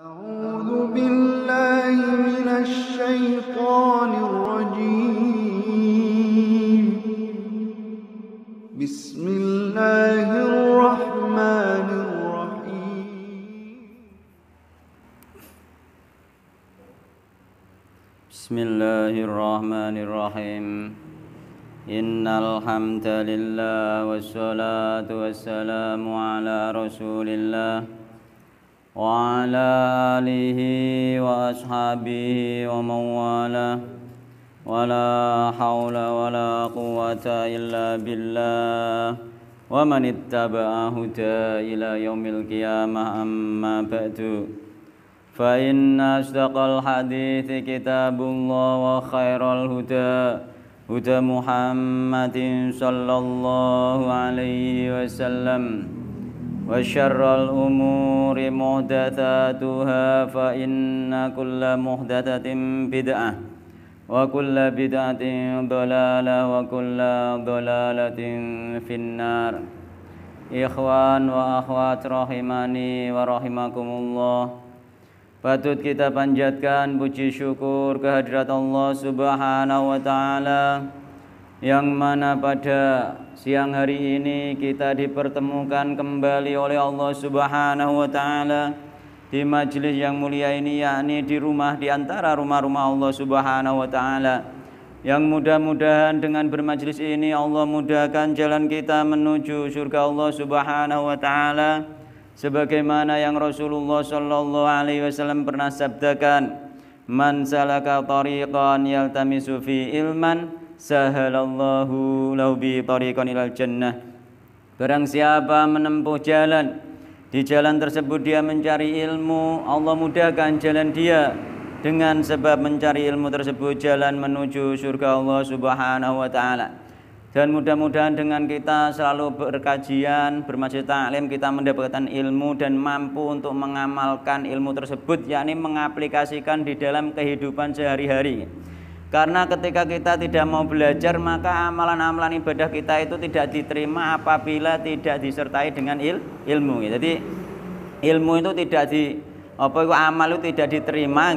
أعوذ بالله من الشيطان الرجيم بسم الله الرحمن الرحيم بسم الله الرحمن الرحيم إن الحمد لله والصلاة والسلام على رسول الله وعلى آله وأصحابه ومن والاه ولا حول ولا قوة إلا بالله ومن اتبع هدى إلى يوم القيامة أما بعد فإن أصدق الحديث كتاب الله وخير الهدى هدى محمد صلى الله عليه وسلم وشر الأمور محدثاتها فإن كل محدثة بدعة وكل بدعة ضلالة وكل ضلالة في النار إخوان وأخوات رحماني ورحمكم الله Patut kita panjatkan puji syukur kehadirat Allah Subhanahu wa taala yang mana pada siang hari ini kita dipertemukan kembali oleh Allah Subhanahu wa taala di majelis yang mulia ini yakni di rumah di antara rumah-rumah Allah Subhanahu wa taala. Yang mudah-mudahan dengan bermajelis ini Allah mudahkan jalan kita menuju surga Allah Subhanahu wa taala sebagaimana yang Rasulullah sallallahu alaihi wasallam pernah sabdakan, "Man salaka tariqan yaltamisu fi ilman" sahalallahu lahu bi tariqan ilal jannah barang siapa menempuh jalan di jalan tersebut dia mencari ilmu Allah mudahkan jalan dia dengan sebab mencari ilmu tersebut jalan menuju surga Allah Subhanahu wa taala dan mudah-mudahan dengan kita selalu berkajian, bermajlis taklim kita mendapatkan ilmu dan mampu untuk mengamalkan ilmu tersebut yakni mengaplikasikan di dalam kehidupan sehari-hari. Karena ketika kita tidak mau belajar maka amalan-amalan ibadah kita itu tidak diterima apabila tidak disertai dengan il, ilmu. Jadi ilmu itu tidak di apa itu amal itu tidak diterima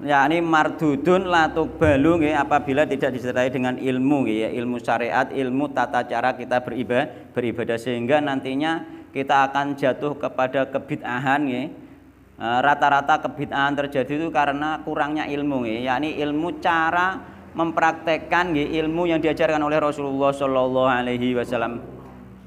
ya ini mardudun latuk balu nggih apabila tidak disertai dengan ilmu ya ilmu syariat, ilmu tata cara kita beribadah, beribadah sehingga nantinya kita akan jatuh kepada kebid'ahan nggih Eh, rata-rata kebitaan terjadi itu karena kurangnya ilmu ya yakni ilmu cara mempraktekkan ya, ilmu yang diajarkan oleh Rasulullah Shallallahu Alaihi Wasallam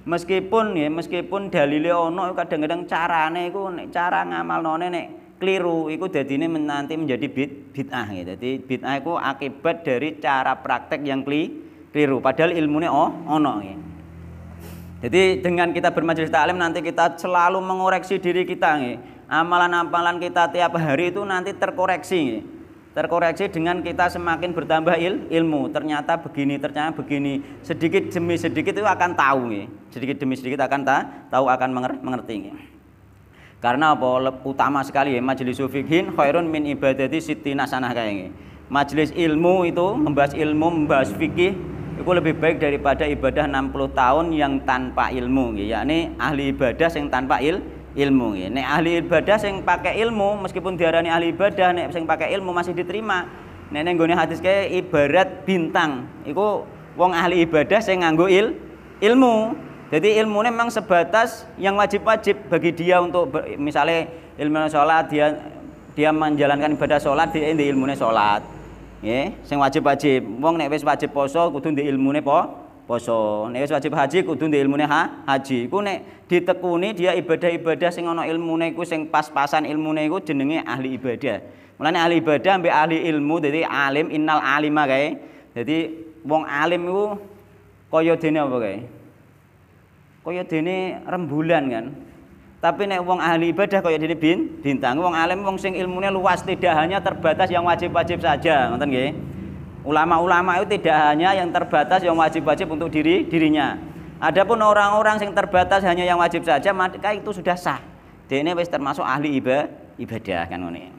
meskipun ya meskipun dalile ono kadang-kadang carane itu cara ngamal none nek keliru itu jadi ini nanti menjadi bid bid'ah ya jadi bid'ah itu akibat dari cara praktek yang keliru padahal ilmunya oh ono ya jadi dengan kita bermajelis taklim nanti kita selalu mengoreksi diri kita nih amalan-amalan kita tiap hari itu nanti terkoreksi terkoreksi dengan kita semakin bertambah il, ilmu ternyata begini ternyata begini sedikit demi sedikit itu akan tahu ya. sedikit demi sedikit akan ta, tahu akan mengerti ya. karena apa utama sekali ya majelis sufiqin khairun min ibadati sitina sanah kayak majelis ilmu itu membahas ilmu membahas fikih itu lebih baik daripada ibadah 60 tahun yang tanpa ilmu ya. yakni ahli ibadah yang tanpa il, ilmu ya. Nek ahli ibadah sing pakai ilmu meskipun diarani ahli ibadah nek sing pakai ilmu masih diterima. Nek ning gone hadis kayak ibarat bintang. Iku wong ahli ibadah sing nganggo il ilmu. Jadi ilmunya memang sebatas yang wajib-wajib bagi dia untuk ber, misalnya ilmu sholat dia dia menjalankan ibadah sholat dia di ilmunya sholat. Ya, sing wajib-wajib. Wong nek wis wajib poso kudu di ilmune po poso. Nek wajib haji kudu ndek ilmune ha, haji. Iku nek ditekuni dia ibadah-ibadah sing ana ilmune iku sing pas-pasan ilmune iku jenenge ahli ibadah. Mulane ahli ibadah ambek ahli ilmu dadi alim innal alima kae. Dadi wong alim iku kaya dene apa kae? Kaya dene rembulan kan. Tapi nek wong ahli ibadah kaya dene bin, bintang. Wong alim wong sing ilmune luas tidak hanya terbatas yang wajib-wajib saja, ngoten nggih. Ulama-ulama itu tidak hanya yang terbatas yang wajib-wajib untuk diri dirinya. Adapun orang-orang yang terbatas hanya yang wajib saja, maka itu sudah sah. Dene ini wis termasuk ahli iba, ibadah kan ini.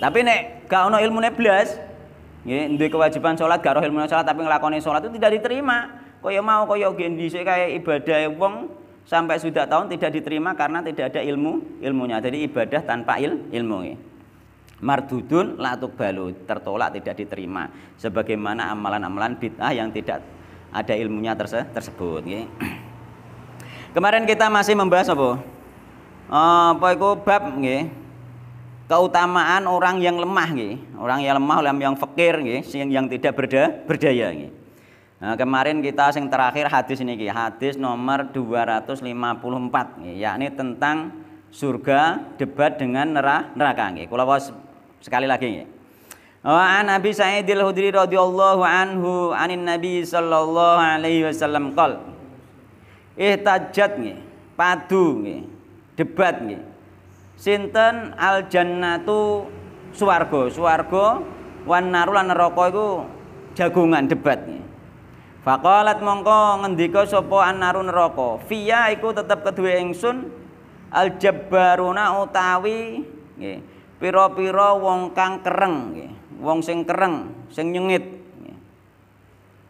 Tapi nek gak ono ilmune blas, nggih duwe kewajiban salat gak ono ilmune salat tapi nglakoni salat itu tidak diterima. Kaya mau kaya nggih dhisik kaya ibadah wong sampai sudah tahun tidak diterima karena tidak ada ilmu ilmunya. Jadi ibadah tanpa il, ilmu. ini mardudun latuk balu tertolak tidak diterima sebagaimana amalan-amalan bid'ah yang tidak ada ilmunya terse tersebut ya. kemarin kita masih membahas apa apa itu bab ya. keutamaan orang yang lemah ya. orang yang lemah orang yang fakir ya. yang, yang tidak berda, berdaya ya. Nah, kemarin kita sing terakhir hadis ini hadis nomor 254 ya, yakni tentang surga debat dengan neraka nggih. Kula Sekali lagi ya. Wa an Abi Sa'idil Hudri radhiyallahu anhu anin Nabi sallallahu alaihi wasallam qol. Ihtajat nggih, padu nggih, debat nggih. Sinten al jannatu swarga, swarga wan naru lan neraka iku jagongan debat nggih. Faqalat mongko ngendika sapa an naru neraka, fiya iku tetep kedue ingsun al jabbaruna utawi nggih pira-pira wong kang kereng wong sing kereng sing nyengit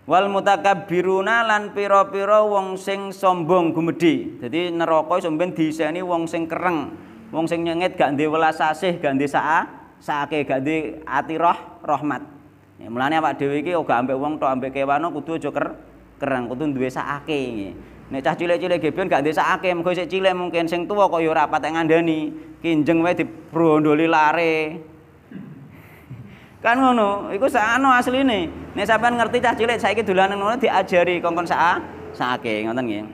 wal mutakabbiruna lan pira-pira wong sing sombong gumedi. Jadi neraka iso ben diiseni wong sing kereng wong sing nyengit gak ndek welas asih gak ndek saa saake gak ndek ati roh rahmat ya, mulane awak dhewe iki ora ambek wong tok ambek kewan kudu aja kereng kudu duwe sakake nggih. Nek cah cilik-cilik gebion gak duwe sakake, mergo sik cilik mungkin sing tuwa kok ya ora patek ngandani. Kinjeng wae dibrondoli lare. Kan ngono, iku sakno anu asline. Nek sampean ngerti cah cilik saiki dolanan ngono diajari kongkon sak sakake, ngoten nggih.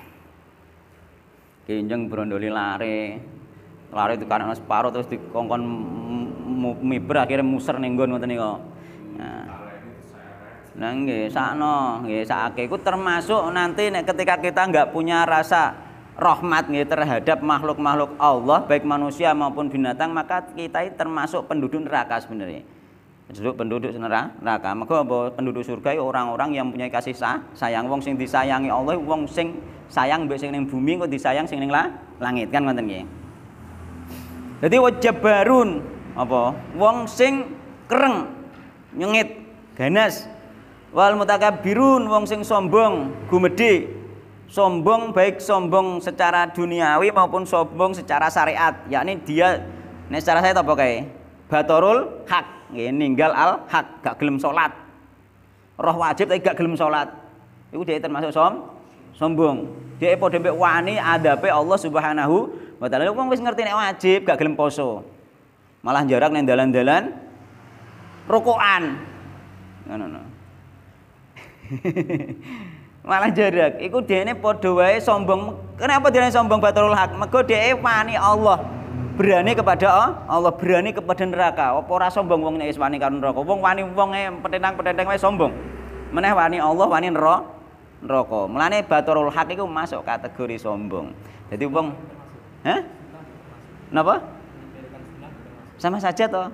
Kinjeng brondoli lare. Lare karena separo terus dikongkon mibra akhirnya muser nenggon nggon ngoten Nah. Nah, nggih, sakno, nggih, sakake iku termasuk nanti nek ketika kita nggak punya rasa rahmat nggih terhadap makhluk-makhluk Allah baik manusia maupun binatang maka kita termasuk penduduk neraka sebenarnya. Penduduk penduduk neraka. Maka penduduk surga ya orang-orang yang punya kasih sah, sayang wong sing disayangi Allah, wong sing sayang mbek sing ning bumi kok disayang sing ning langit kan ngoten nggih. Jadi wajabarun apa? Wong sing kereng, nyengit, ganas, wal mutakabbirun wong sing sombong gumedhe sombong baik sombong secara duniawi maupun sombong secara syariat yakni dia ini secara saya apa kayak. batorul hak ini ninggal al hak gak gelem sholat. roh wajib tapi gak gelem sholat. Itu dia termasuk som sombong dia epo dempet wani ada pe Allah Subhanahu wa taala lu wis ngerti nek wajib gak gelem poso malah jarak nih dalan-dalan rokokan no, no, no. malah jarak iku dene padha wae sombong kenapa dene sombong batarul hak mergo dhek wani Allah berani kepada Allah berani kepada neraka apa ora sombong wong nek karun wani wong wani wong e petentang wae sombong meneh wani Allah wani neraka neraka melane batarul hak itu masuk kategori sombong jadi wong heh napa sama saja toh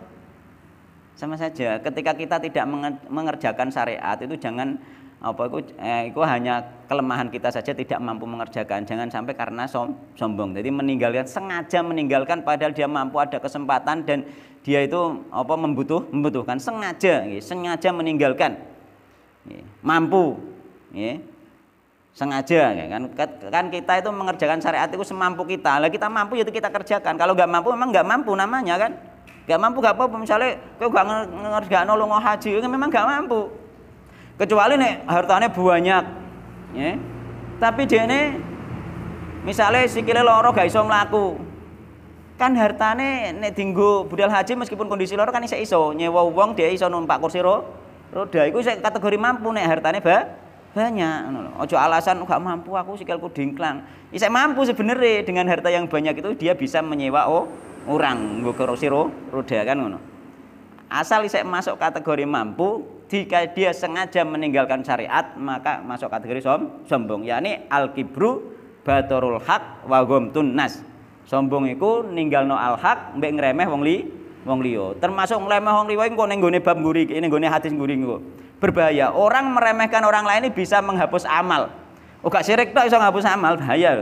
sama saja ketika kita tidak mengerjakan syariat itu jangan apa itu, eh, itu hanya kelemahan kita saja tidak mampu mengerjakan. Jangan sampai karena som, sombong. Jadi meninggalkan sengaja meninggalkan padahal dia mampu ada kesempatan dan dia itu apa membutuh membutuhkan sengaja ya, sengaja meninggalkan. Ya, mampu ya. Sengaja ya kan kan kita itu mengerjakan syariat itu semampu kita. Lah kita mampu ya itu kita kerjakan. Kalau nggak mampu memang nggak mampu namanya kan. Nggak mampu nggak apa-apa misalnya kau nggak ngerjakan nolong haji memang nggak mampu kecuali nih hartanya banyak ya. tapi dia ini misalnya sikile loro gak iso melaku kan hartane nih dinggo budal haji meskipun kondisi loro kan iso iso nyewa uang dia iso numpak kursi ro roda saya kategori mampu nih hartane ba banyak ojo alasan gak mampu aku sikilku dingklang iso mampu sebenarnya dengan harta yang banyak itu dia bisa menyewa oh orang gue kursi ro roda kan asal iso masuk kategori mampu jika dia sengaja meninggalkan syariat maka masuk kategori som, sombong yakni al kibru batorul hak, wa gomtun nas sombong ninggal ninggalno al hak mbek ngremeh wong li wong liyo termasuk ngremeh wong liyo engko ning gone bab mburi ini gone hadis nguri engko berbahaya orang meremehkan orang lain ini bisa menghapus amal oh gak sirik tok iso menghapus amal bahaya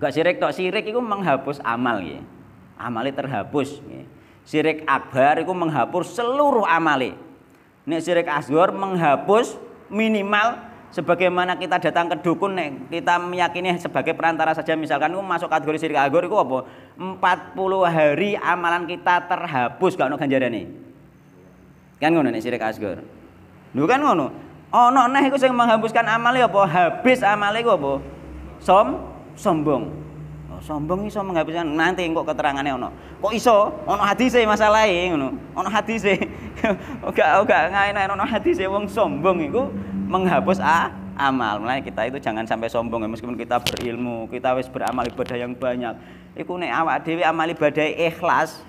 gak sirik tok sirik itu menghapus amal ya amali terhapus ya. sirik akbar itu menghapus seluruh amali Nek syirik menghapus minimal sebagaimana kita datang ke dukun nek kita meyakini sebagai perantara saja misalkan itu masuk kategori sirik asghar itu apa? 40 hari amalan kita terhapus gak ono nih, Kan ngono nek syirik asghar. Lho kan ngono. Ono neh iku sing menghapuskan amale apa? Habis amale iku apa? Som sombong sombong iso menghabiskan nanti kok keterangannya ono kok iso ono hadise masalah ini ono hati hadise oga oga ngain ono hati saya wong sombong itu menghapus a amal mulai kita itu jangan sampai sombong ya meskipun kita berilmu kita wis beramal ibadah yang banyak iku nek awak Dewi amal ibadah ikhlas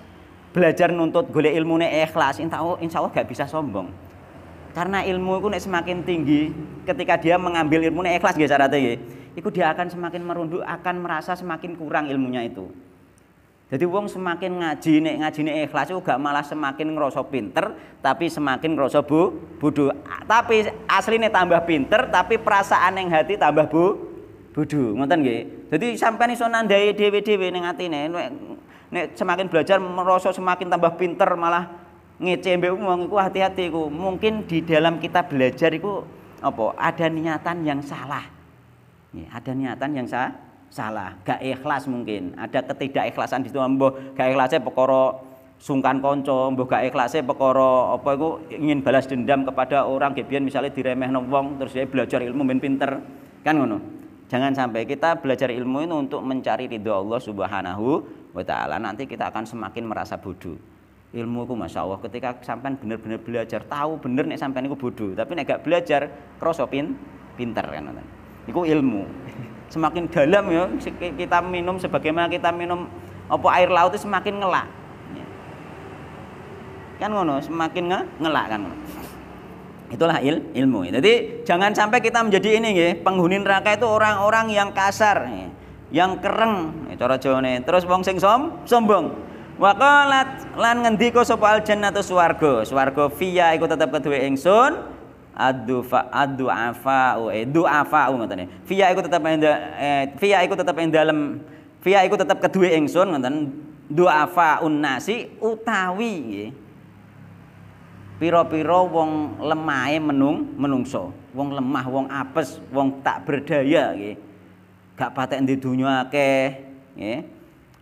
belajar nuntut ilmu ilmune ikhlas insya Allah, insya Allah gak bisa sombong karena ilmu itu semakin tinggi ketika dia mengambil ilmu ikhlas nggih cara tinggi itu dia akan semakin merunduk, akan merasa semakin kurang ilmunya itu. Jadi wong semakin ngaji nek ngaji nek ikhlas itu gak malah semakin ngerasa pinter, tapi semakin ngerasa bu bodoh. Tapi aslinya tambah pinter, tapi perasaan yang hati tambah bu bodoh. Ngoten nggih. Jadi sampai iso nandai dhewe-dhewe ning atine nek, nek semakin belajar merasa semakin tambah pinter malah ngece mbek wong iku hati-hati iku. Mungkin di dalam kita belajar iku apa ada niatan yang salah Ya, ada niatan yang salah, salah, gak ikhlas mungkin. Ada ketidakikhlasan di situ ambo gak ikhlasnya pekoro sungkan konco, ambo gak ikhlasnya pekoro apa itu ingin balas dendam kepada orang gebian misalnya diremeh nongwong terus dia belajar ilmu main pinter. Kan ngono. Jangan sampai kita belajar ilmu ini untuk mencari ridho Allah Subhanahu wa taala. Nanti kita akan semakin merasa bodoh. Ilmu ku Masya Allah ketika sampean benar-benar belajar, tahu benar nih sampean iku bodoh, tapi nih gak belajar kroso pinter kan Iku ilmu. Semakin dalam ya kita minum sebagaimana kita minum apa air laut itu semakin ngelak. Ya. Kan ngono, semakin nge ngelak kan ngono. Itulah il, ilmu. Jadi jangan sampai kita menjadi ini ya penghuni neraka itu orang-orang yang kasar, ya, yang kereng, ya, cara jone Terus wong sing som, sombong. Waqalat lan ngendika sapa al jannatu swarga. Swarga fiya iku tetep kedue ingsun ad adu ad-du'afa'u eh du'afa'u ngoten. Fiya iku tetep ing eh, fiya iku tetep ing dalem fiya iku tetep keduwe ingsun ngoten. Du'afa'un nasi utawi nggih. Pira-pira wong lemahe menung menungso, wong lemah, wong apes, wong tak berdaya nggih. Gak patek di dunya akeh nggih.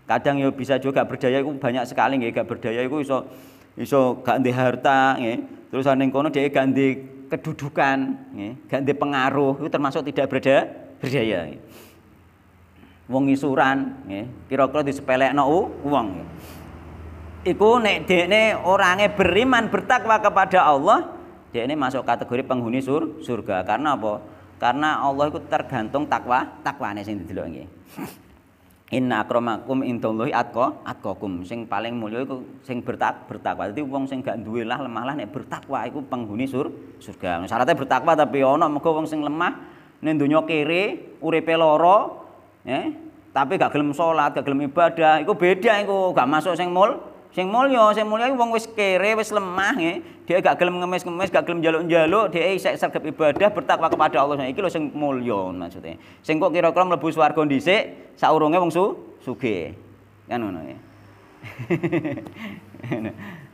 Kadang yo ya bisa juga berdaya iku banyak sekali nggih gak berdaya iku iso iso gak ndek harta nggih. Terus ning kono dhek gak kedudukan, ganti gak pengaruh, itu termasuk tidak berda, berdaya. Ya. Wong isuran, ya, kira-kira uang. itu Iku nek dekne orangnya beriman bertakwa kepada Allah, ini masuk kategori penghuni sur, surga. Karena apa? Karena Allah itu tergantung takwa, takwa sing didelok nggih. Inna akramakum indallahi atqa atqakum. Sing paling mulya iku sing bertak bertakwa. Dadi wong sing gak duwe lah lemah lah nek bertakwa iku penghuni sur surga. Nah, syaratnya bertakwa tapi ana mergo wong sing lemah ning donya kere, uripe lara, eh, tapi gak gelem salat, gak gelem ibadah, iku beda iku gak masuk sing mul Sing mulya, sing mulya wong wis kere, wis lemah nggih. Dia gak gelem ngemis-ngemis, gak gelem njaluk-njaluk, dia isek sergap ibadah bertakwa kepada Allah. Nah, iki lho sing mulya maksudnya. Sing kok kira-kira mlebu swarga dhisik, saurunge wong su sugih. Kan ngono ya.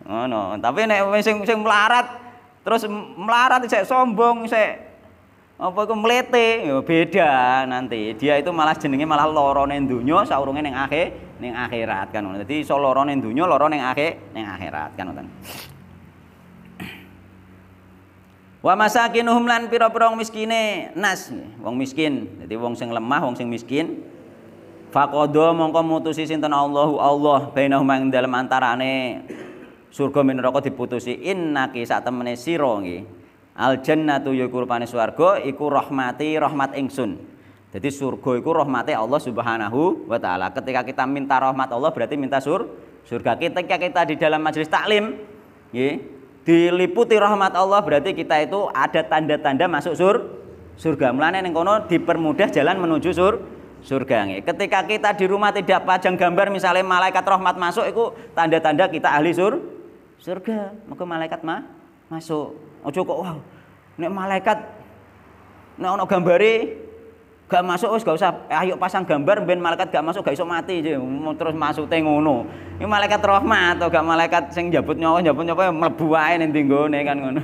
Ngono. Tapi nek sing sing melarat terus melarat isek sombong, isek apa iku mlete ya beda nanti dia itu malah jenenge malah lorone donya saurunge ning akhir ning akhirat kan ngono. Dadi iso lara ning donya, lara ning akhir ning akhirat kan ngoten. Wa masakinuhum lan pira-pira miskine nas, wong miskin. Dadi wong sing lemah, wong sing miskin. Faqadha mongko mutusi sinten Allahu Allah bainahum ing dalem antarane surga min neraka diputusi innaki sak temene sira nggih. Al jannatu yukur ya panis swarga iku rahmati rahmat ingsun. Jadi surga itu rahmatnya Allah Subhanahu wa taala. Ketika kita minta rahmat Allah berarti minta sur surga. Ketika kita di dalam majelis taklim, nggih, ya, diliputi rahmat Allah berarti kita itu ada tanda-tanda masuk sur surga. Mulane ning kono dipermudah jalan menuju sur surga. nggih. Ya, ketika kita di rumah tidak pajang gambar misalnya malaikat rahmat masuk itu tanda-tanda kita ahli sur surga. Maka malaikat mah masuk. Ojo kok wow. Nek malaikat nek ono gambare gak masuk wis gak usah eh, ayo pasang gambar ben malaikat gak masuk gak iso mati mau terus masuk te ngono ini malaikat rahmat atau gak malaikat sing jabut nyawa jabut nyawa mlebu wae ning nggone kan ngono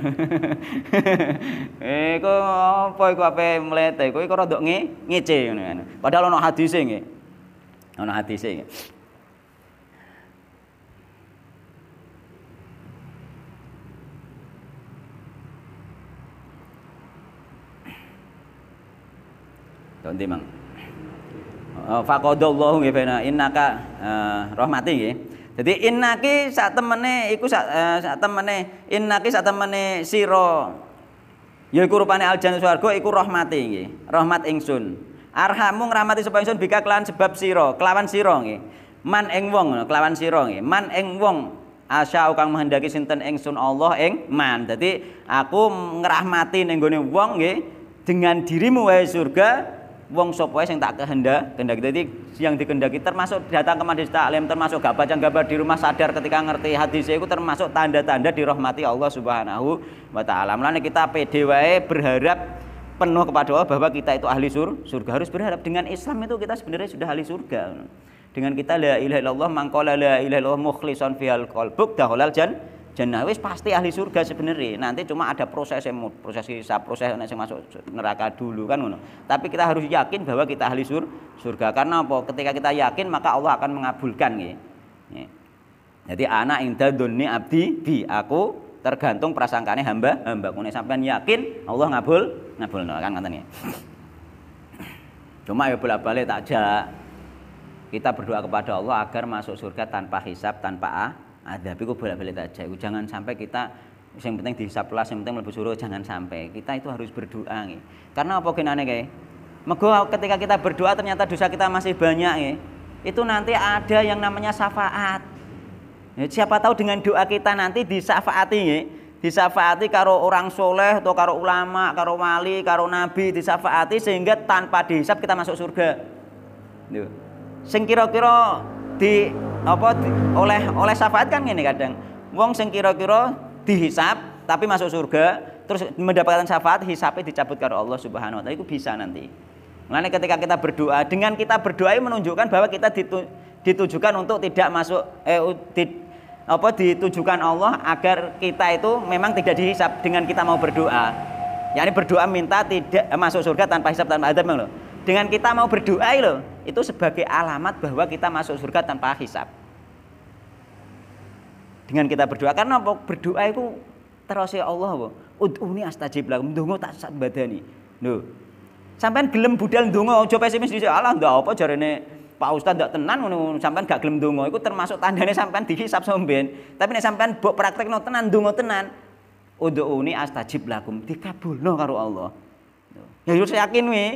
eh kok apa iku ape mlete kowe kok rodok nge ngece ngono kan. padahal ono hadise nggih ono hadise nggih nanti mang oh, fakodallahu nggih inna innaka eh, rahmati nggih jadi innaki sak temene iku sak, eh, sak temene innaki sak temene sira yaiku rupane aljannah swarga iku rahmati nggih rahmat ingsun arhamu ngrahmati sapa ingsun bika kelawan sebab sira kelawan sira nggih man ing wong kelawan sira nggih man ing wong asya kang menghendaki sinten ingsun Allah ing man Jadi aku ngrahmati ning gone wong nggih dengan dirimu wahai surga wong sapa sing tak kehendak kehendak dadi yang dikendaki termasuk datang ke majelis taklim termasuk gak baca gambar di rumah sadar ketika ngerti hadis itu termasuk tanda-tanda dirahmati Allah Subhanahu wa taala. Mulane kita PD wae berharap penuh kepada Allah bahwa kita itu ahli sur, surga harus berharap dengan Islam itu kita sebenarnya sudah ahli surga. Dengan kita la ilaha illallah mangkola la ilaha illallah mukhlishan fihal qalbuk dahulal jan Nah, wis pasti ahli surga sebenarnya. Nanti cuma ada proses yang proses hisab, proses yang masuk neraka dulu kan ngono. Tapi kita harus yakin bahwa kita ahli sur, surga. Karena apa? Ketika kita yakin maka Allah akan mengabulkan gitu. Jadi anak inda doni abdi bi aku tergantung prasangkanya hamba hamba kune sampai yakin Allah ngabul ngabul no, kan katanya. Cuma ya bolak balik tak kita berdoa kepada Allah agar masuk surga tanpa hisap tanpa ah ada tapi bolak balik aja itu jangan sampai kita yang penting di saplas yang penting lebih suruh jangan sampai kita itu harus berdoa nih karena apa kena nih mego ketika kita berdoa ternyata dosa kita masih banyak nih itu nanti ada yang namanya syafaat ya, siapa tahu dengan doa kita nanti ini nih disyafaati karo orang soleh atau karo ulama karo wali karo nabi disafaati sehingga tanpa dihisap kita masuk surga Duh. sing kira-kira di apa oleh oleh syafaat kan ini kadang wong sing kira-kira dihisap tapi masuk surga terus mendapatkan syafaat hisapnya dicabut karo Allah Subhanahu wa taala itu bisa nanti. Mulane ketika kita berdoa dengan kita berdoa menunjukkan bahwa kita ditu, ditujukan untuk tidak masuk eh di, apa ditujukan Allah agar kita itu memang tidak dihisap dengan kita mau berdoa. Yakni berdoa minta tidak eh, masuk surga tanpa hisap tanpa adab loh. Dengan kita mau berdoa loh itu sebagai alamat bahwa kita masuk surga tanpa hisap. Dengan kita berdoa karena berdoa itu terus ya Allah, udhuni astajib lah mendungu tak sak badani. Lho. sampai gelem budal dungo coba pesimis dhisik. Allah ndak apa jarene Pak Ustaz ndak tenan sampai enggak gak gelem ndonga itu termasuk tandanya sampai dihisap somben. Tapi nih sampai buat praktek no tenan dungo tenan, udhuni astajib lakum, no karo Allah. Ya harus saya yakin nih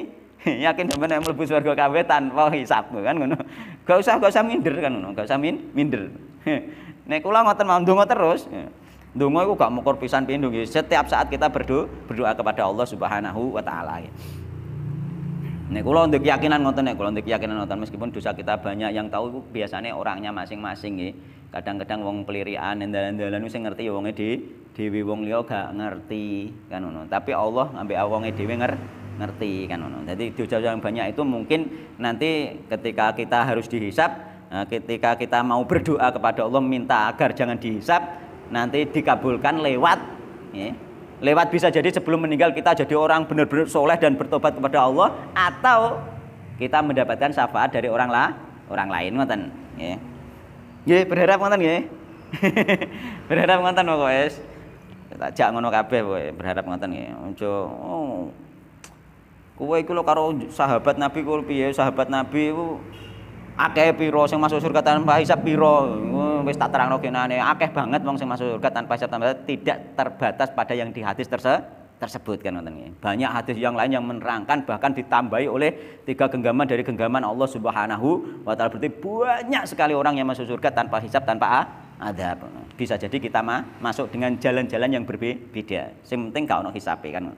Yakin sampean nek mlebu swarga kabeh tanpa hisab kan ngono. Gak usah gak usah minder kan ngono, gak usah min, minder. nek kula ngoten mau ndonga terus. Ndonga iku gak mukur pisan pindho nggih. Setiap saat kita berdoa berdoa kepada Allah Subhanahu wa taala. Nek kula untuk keyakinan ngoten nek kula untuk keyakinan ngoten meskipun dosa kita banyak yang tahu itu biasanya orangnya masing-masing nggih. Kadang-kadang wong pelirian ndalan endalan sing ngerti ya wonge dhewe, wong liya gak ngerti kan ngono. Tapi Allah ngambil awonge dhewe ngerti ngerti kan ngono. Jadi dosa yang banyak itu mungkin nanti ketika kita harus dihisap, eh, ketika kita mau berdoa kepada Allah minta agar jangan dihisap, nanti dikabulkan lewat ya. Lewat bisa jadi sebelum meninggal kita jadi orang benar-benar soleh dan bertobat kepada Allah atau kita mendapatkan syafaat dari orang lah orang lain ngoten ya. Nggih, berharap ngoten nggih. berharap ngoten pokoke. Tak jak ngono kabeh pokoke, berharap ngoten nggih. Ojo oh, Kowe iku lho karo sahabat Nabi kowe piye? Sahabat Nabi ku akeh pira sing masuk surga tanpa hisab pira? Wis tak terangno genane akeh banget wong sing masuk surga tanpa hisab tanpa tidak terbatas pada yang di hadis terse tersebut kan ngoten Banyak hadis yang lain yang menerangkan bahkan ditambahi oleh tiga genggaman dari genggaman Allah Subhanahu wa taala. Berarti banyak sekali orang yang masuk surga tanpa hisab tanpa ada Bisa jadi kita masuk dengan jalan-jalan yang berbeda. Sing penting gak ono hisabe kan.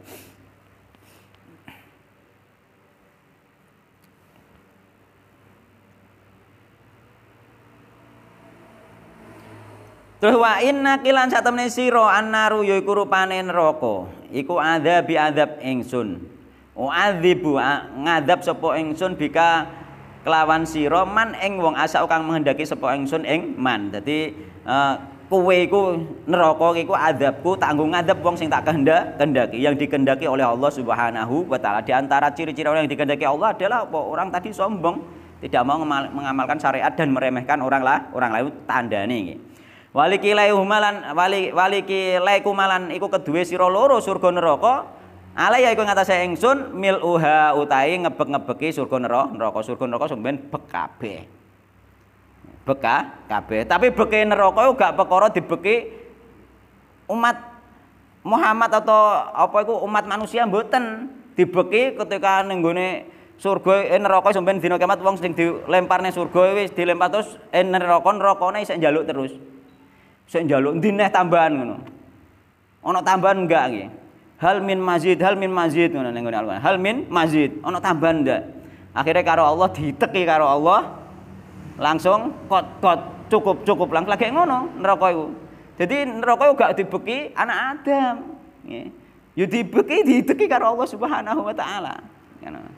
Terus wa inna kilan satemne sira annaru yaiku rupane neraka. Iku adzab bi adzab ingsun. Uadzibu ngadab sapa ingsun bika kelawan sira man ing wong asa kang menghendaki sapa ingsun ing man. Dadi uh, e, kowe iku neraka iku adzabku tanggung ngadzab wong sing tak kehendak kendaki yang dikendaki oleh Allah Subhanahu wa taala. Di antara ciri-ciri orang yang dikendaki Allah adalah apa? Orang tadi sombong, tidak mau mengamalkan syariat dan meremehkan orang lah, orang lain tandane iki walikilai humalan wali malan, ikut iku kedue sira loro surga neraka alai ya iku ngatasé ingsun mil uha utai ngebek-ngebeki surga neraka neraka surga neraka sampeyan bek kabeh bek kabeh tapi beke neraka yo gak perkara dibeki umat Muhammad atau apa iku umat manusia mboten dibeki ketika ning surga eh, neraka sampean dina kiamat wong sing dilempar ning surga wis dilempar terus eh, neraka nerakane isih njaluk terus. Saya njaluk ndi tambahan ngono. Ono tambahan enggak nggih? Hal min mazid, hal min mazid ngono ning Al-Qur'an. Hal min mazid, ono tambahan enggak? Akhirnya karo Allah diteki karo Allah langsung kot kot cukup cukup lang lagi ngono neraka iku. Jadi neraka iku gak dibeki anak Adam. Nggih. Yo dibeki diteki karo Allah Subhanahu wa taala. Ngono.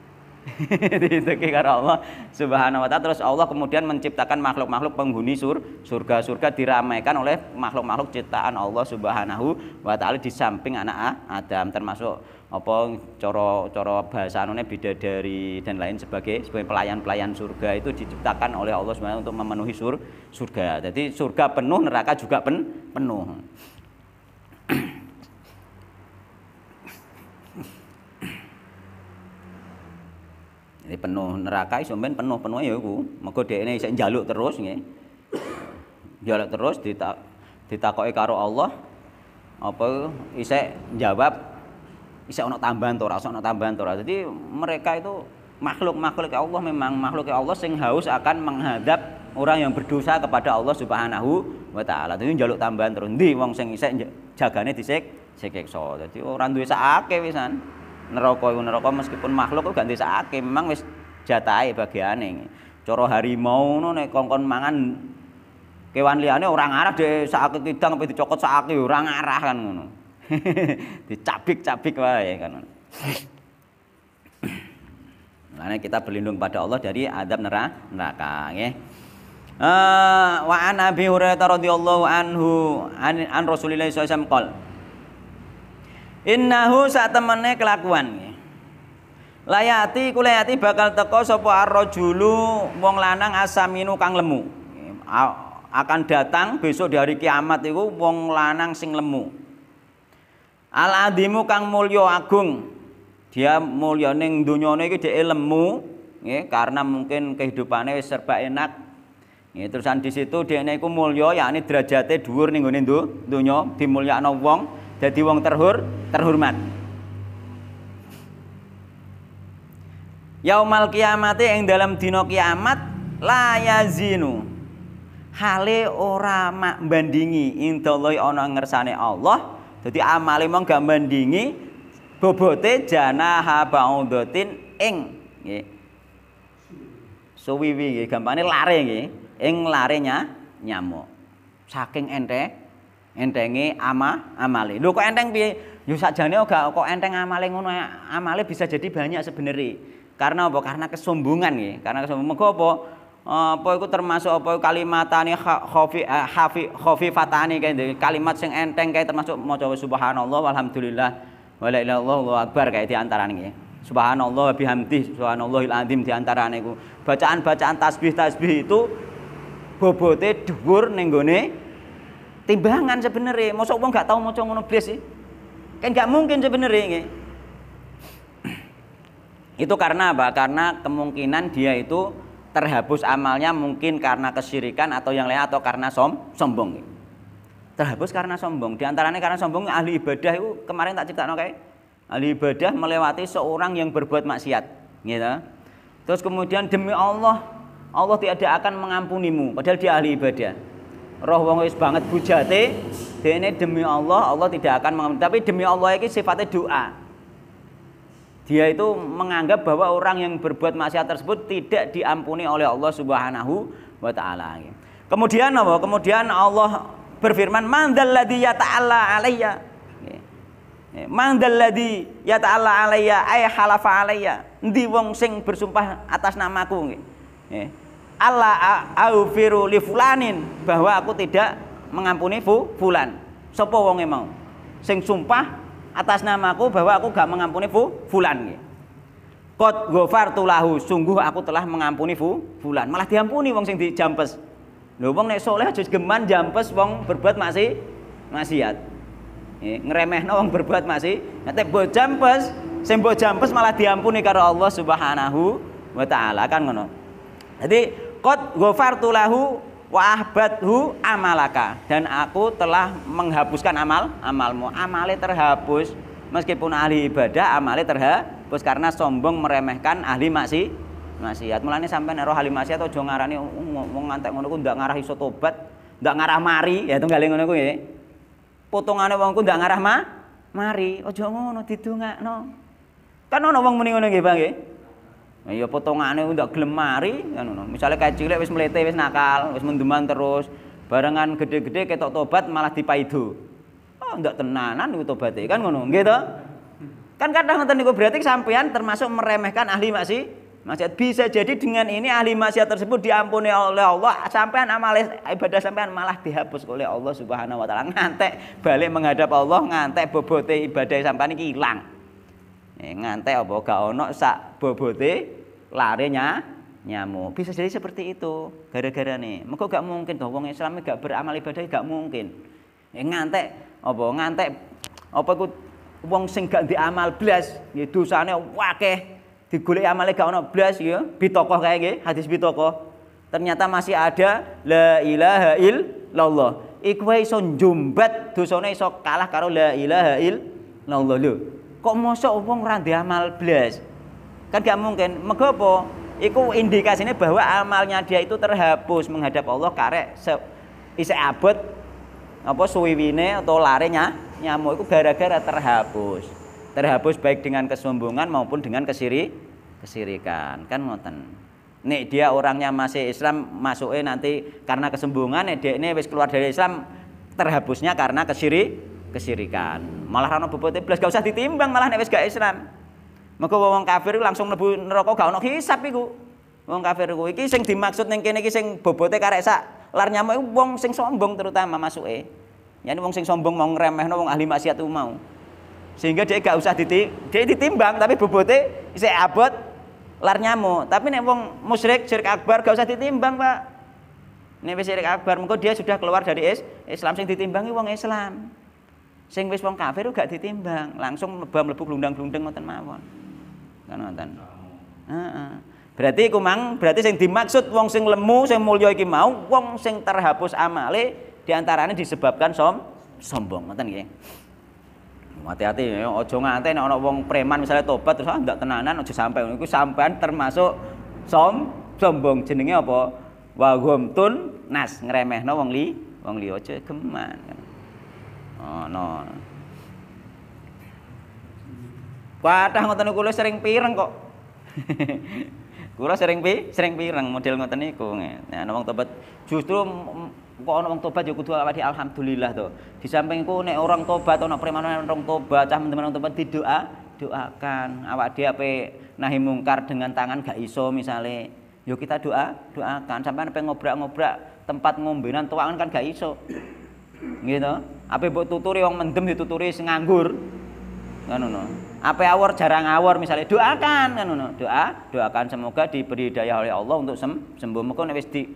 Dituki karena Allah Subhanahu wa taala. Terus Allah kemudian menciptakan makhluk-makhluk penghuni sur surga. Surga diramaikan oleh makhluk-makhluk ciptaan Allah Subhanahu wa taala di samping anak Adam termasuk apa coro-coro bahasa beda dari dan lain sebagai sebagai pelayan-pelayan surga itu diciptakan oleh Allah Subhanahu untuk memenuhi sur surga. Jadi surga penuh, neraka juga pen penuh. Jadi penuh neraka iso men penuh penuh ya iku. Mergo ini isih jaluk terus nggih. jaluk terus ditak ditakoki karo Allah apa isek jawab isek ana tambahan to ora ana tambahan to Jadi mereka itu makhluk-makhluk Allah memang makhluk Allah sing haus akan menghadap orang yang berdosa kepada Allah Subhanahu wa taala. Dadi njaluk tambahan terus ndi wong sing isek jagane disik sikekso. Dadi ora duwe sakake wisan neraka iku neraka meskipun makhluk itu ganti saat, memang wis jatahe bagiane cara harimau ngono nek kongkon mangan kewan liyane orang arah de sakake kidang apa dicokot sakake orang arah kan ngono dicabik-cabik wae kan Karena kita berlindung pada Allah dari adab neraka, nggih. Uh, wa an Abi Hurairah radhiyallahu anhu an, an Rasulillah SAW innahu sak temene kelakuan layati kulayati bakal teko sapa arrajulu wong lanang asaminu kang lemu akan datang besok di hari kiamat itu wong lanang sing lemu al adimu kang mulya agung dia mulya ning dunyane iki dhek lemu nggih karena mungkin kehidupannya wis serba enak nggih terusan di situ dhekne iku mulya yakni derajate dhuwur ning gone dunya dimulyakno wong jadi wong terhur terhormat Yaumal kiamate yang dalam dino kiamat layazinu yazinu hale ora mak bandingi indallahi ana ngersane Allah jadi amale mong gak bandingi bobote janaha ba'udatin ing nggih suwiwi nggih gampane lare nggih ing larenya nyamuk saking ente entengi ama amale. Lho kok enteng piye? Yo sakjane ora kok enteng amale ngono. Ya? Amale bisa jadi banyak sebenarnya. Karena apa? Karena kesombongan nggih. Karena kesombongan Mega apa? apa iku termasuk apa kalimatane khafi eh, hafi khafifatani kae kalimat sing enteng kae termasuk maca subhanallah walhamdulillah wala ilaha illallah akbar kae di antarane nggih. Subhanallah bihamdi subhanallahil azim di antarane iku. Bacaan-bacaan tasbih-tasbih itu bobote dhuwur ning gone timbangan sebenarnya mosok wong gak tau maca ngono blas sih kan gak mungkin sebenarnya ini. itu karena apa karena kemungkinan dia itu terhapus amalnya mungkin karena kesyirikan atau yang lain atau karena som sombong terhapus karena sombong di antaranya karena sombong ahli ibadah itu kemarin tak cerita kayak ahli ibadah melewati seorang yang berbuat maksiat gitu terus kemudian demi Allah Allah tidak akan mengampunimu padahal dia ahli ibadah roh wong wis banget bujate dene demi Allah Allah tidak akan mengampuni tapi demi Allah ini sifatnya doa dia itu menganggap bahwa orang yang berbuat maksiat tersebut tidak diampuni oleh Allah Subhanahu wa taala. Kemudian apa? Kemudian Allah berfirman, "Man dzalladzi yata'alla alayya?" Man dzalladzi yata'alla alayya ay halafa alayya? Endi wong sing bersumpah atas namaku nggih. Allah aufiru li fulanin bahwa aku tidak mengampuni fu, fulan. Sopo wonge mau? Sing sumpah atas namaku bahwa aku gak mengampuni fu, fulan Kot gofar tulahu sungguh aku telah mengampuni fu, fulan. Malah diampuni wong sing dijampes. Lho wong nek soleh aja geman jampes wong berbuat masih maksiat. Nggih, ngremehno wong berbuat masih. Nek bojampes, jampes, sing jampes malah diampuni karena Allah Subhanahu wa taala kan ngono. Jadi Qad ghafartu lahu wa ahbadhu amalaka dan aku telah menghapuskan amal amalmu amale terhapus meskipun ahli ibadah amale terhapus karena sombong meremehkan ahli maksi maksiat mulane sampai nero ahli maksiat atau ngarani oh, wong ngantek ngono ku ndak ngarah iso tobat ndak ngarah mari ya tunggal ngono ku ya potongane wong ku ndak ngarah ma mari aja ngono didongakno kan ono wong muni ngono nggih Bang nggih Nah, ya potongane ndak gelem mari, ngono. Misale kae cilik wis mlete, wis nakal, wis mendeman terus, barengan gede-gede ketok tobat malah dipaido. Oh, ndak tenanan iku tobaté kan ngono, nggih to? Kan kadang ngoten niku berarti sampean termasuk meremehkan ahli maksi maksiat. Bisa jadi dengan ini ahli maksiat tersebut diampuni oleh Allah, sampean amal ibadah sampean malah dihapus oleh Allah Subhanahu wa taala. Ngantek balik menghadap Allah, ngantek bobote ibadah sampean iki ilang. Eh, ngantek apa gak ono sak bobote larinya nyamuk. Bisa jadi seperti itu gara-gara nih. Mengko gak mungkin tuh wong Islam gak beramal ibadah gak mungkin. Eh, ngantek apa ngantek apa ku wong sing gak diamal blas ya dosane wakeh Digoleki amale gak ono blas ya bitokoh kayak gini hadis bitokoh. Ternyata masih ada la ilaha illallah. Iku iso njombat dosane iso kalah karo la ilaha illallah lho kok mosok wong ora amal belas kan gak mungkin mega itu iku indikasinya bahwa amalnya dia itu terhapus menghadap Allah karek se isek abot apa suwiwine atau larinya nyamuk itu gara-gara terhapus terhapus baik dengan kesombongan maupun dengan kesiri kesirikan kan ngoten nek dia orangnya masih Islam masuknya nanti karena kesembungan nek dia ini keluar dari Islam terhapusnya karena kesiri kesirikan. Malah rano bobote blas gak usah ditimbang malah nek wis gak Islam. Mengko wong kafir langsung mlebu neraka gak ono hisab iku. Wong kafir kuwi iki sing dimaksud ning kene iki sing bobote karek sak lar nyamuk wong sing sombong terutama masuke. Yani wong sing sombong mau ngremehno wong ahli maksiat itu mau. Sehingga dia gak usah diti dia ditimbang tapi bobote isih abot lar nyamuk. Tapi nek wong musyrik syirik akbar gak usah ditimbang, Pak. Nek wis syirik akbar mengko dia sudah keluar dari Islam sing ditimbangi wong Islam. Sing wis wong kafir gak ditimbang, langsung lebam mlebu glundang-glundeng ngoten mawon. Kan ngoten. Heeh. Berarti kumang, berarti sing dimaksud wong sing lemu, sing mulya iki mau wong sing terhapus amale diantaranya disebabkan som sombong, ngoten nggih. Hati-hati ya, ojo nganti nek ana wong preman misalnya tobat terus ah tenanan ojo sampai iku sampean termasuk som sombong jenenge apa? Wa ghamtun nas ngremehno wong li wong liya kemana? geman. Oh, ana. Kathah ngoten kula sering pireng kok. kula sering pi, sering pireng model ngoten niku. Nah, ana wong tobat justru kok ana wong tobat ya kudu awake alhamdulillah to. Di sampingku nih nek orang tobat ana premanan orang tobat, cah teman-teman tobat didoa, doakan. Awak dia ape nahi mungkar dengan tangan gak iso misalnya yo kita doa doakan sampai pengen ngobrak-ngobrak tempat ngombenan tuangan kan gak iso gitu apa buat tuturi wong mendem dituturi sing nganggur. Ngono no. apa awor jarang awor misalnya doakan kan? no. Doa, doakan semoga diberi daya oleh Allah untuk sembuh. mungkin nulis di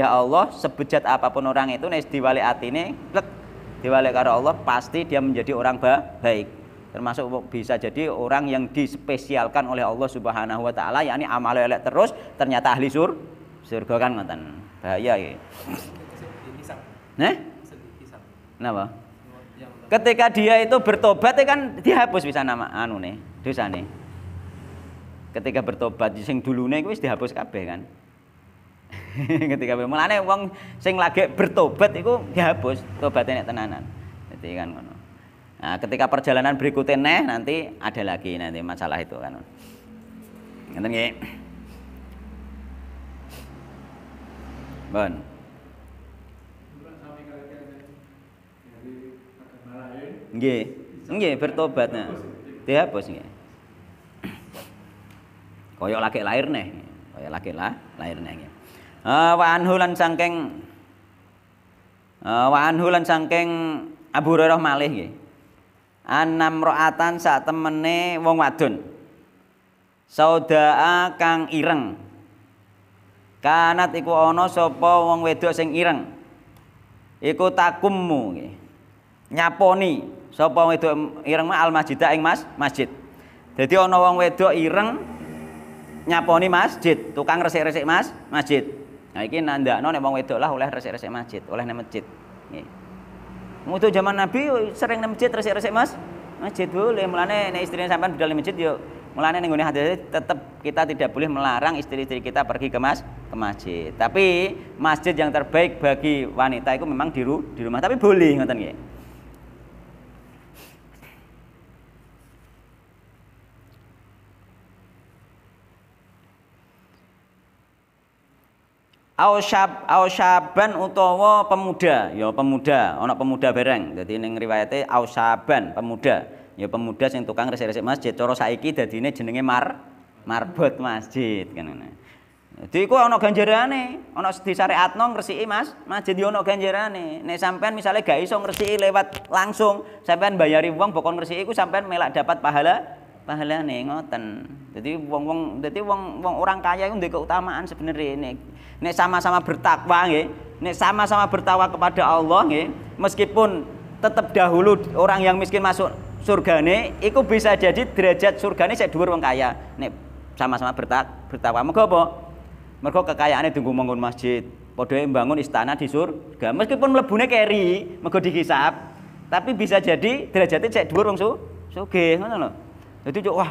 Allah sebejat apapun orang itu nek diwali ini, klik diwali karo Allah pasti dia menjadi orang baik. termasuk bisa jadi orang yang dispesialkan oleh Allah Subhanahu wa taala yakni amal elek terus ternyata ahli sur surga kan ngoten bahaya ya. Nah? Kenapa? Ketika dia itu bertobat ya kan dihapus bisa nama anu nih, dosa nih. Ketika bertobat sing dulune nih wis dihapus kabeh kan. Ketika mulane uang sing lagi bertobat itu dihapus tobatnya nek tenanan. Jadi kan Nah, ketika perjalanan berikutnya nih, nanti ada lagi nanti masalah itu kan. Ngeten nggih. Bon. Nggih. Nggih, bertobat nah. Dihapus nggih. Kaya laki lahir nih, Kaya laki lah lahir neh. Uh, wa anhu lan saking uh, eh, wa anhu lan saking Abu Hurairah malih nggih. Anam ro'atan sak temene wong wadon. Saudaa kang ireng. Kanat iku ana sapa wong wedok sing ireng. Iku takummu nggih nyaponi sapa wedok ireng mah al masjid ing mas masjid. Jadi ana wong wedok ireng nyaponi masjid, tukang resik-resik mas masjid. Nah iki nandakno nek wong wedok lah oleh resik-resik masjid, oleh nang masjid. Nggih. Mutu zaman Nabi sering nang masjid resik-resik Mas. Masjid boleh, mulane nek istrinya sampean budal masjid yo mulane ning ngene hadis tetap kita tidak boleh melarang istri-istri kita pergi ke mas ke masjid. Tapi masjid yang terbaik bagi wanita itu memang di, di rumah, tapi boleh ngoten nggih. au aushaban au utawa pemuda ya pemuda ana pemuda bareng dadi ning riwayate au pemuda ya pemuda sing tukang resik-resik masjid cara saiki dadine jenenge mar marbot masjid kene Jadi kok ono ganjarane, ono disyariatno ngresiki Mas, masjid yo ya ono ganjarane. Nek sampean misalnya gak iso ngresiki lewat langsung, sampean bayari wong bokon ngresiki iku sampean melak dapat pahala pahalane ngoten. Dadi wong-wong dadi wong wong orang kaya iku duwe keutamaan sebenarnya nek nek sama-sama bertakwa nggih, nek sama-sama bertakwa kepada Allah nggih, meskipun tetap dahulu orang yang miskin masuk surga surgane iku bisa jadi derajat surga surgane saya dua wong kaya nek sama-sama bertak bertakwa mergo apa mergo kekayaane dienggo bangun masjid padha bangun istana di surga meskipun mlebune keri mergo dikisap tapi bisa jadi derajatnya cek dhuwur wong su sugih ngono lho dadi wah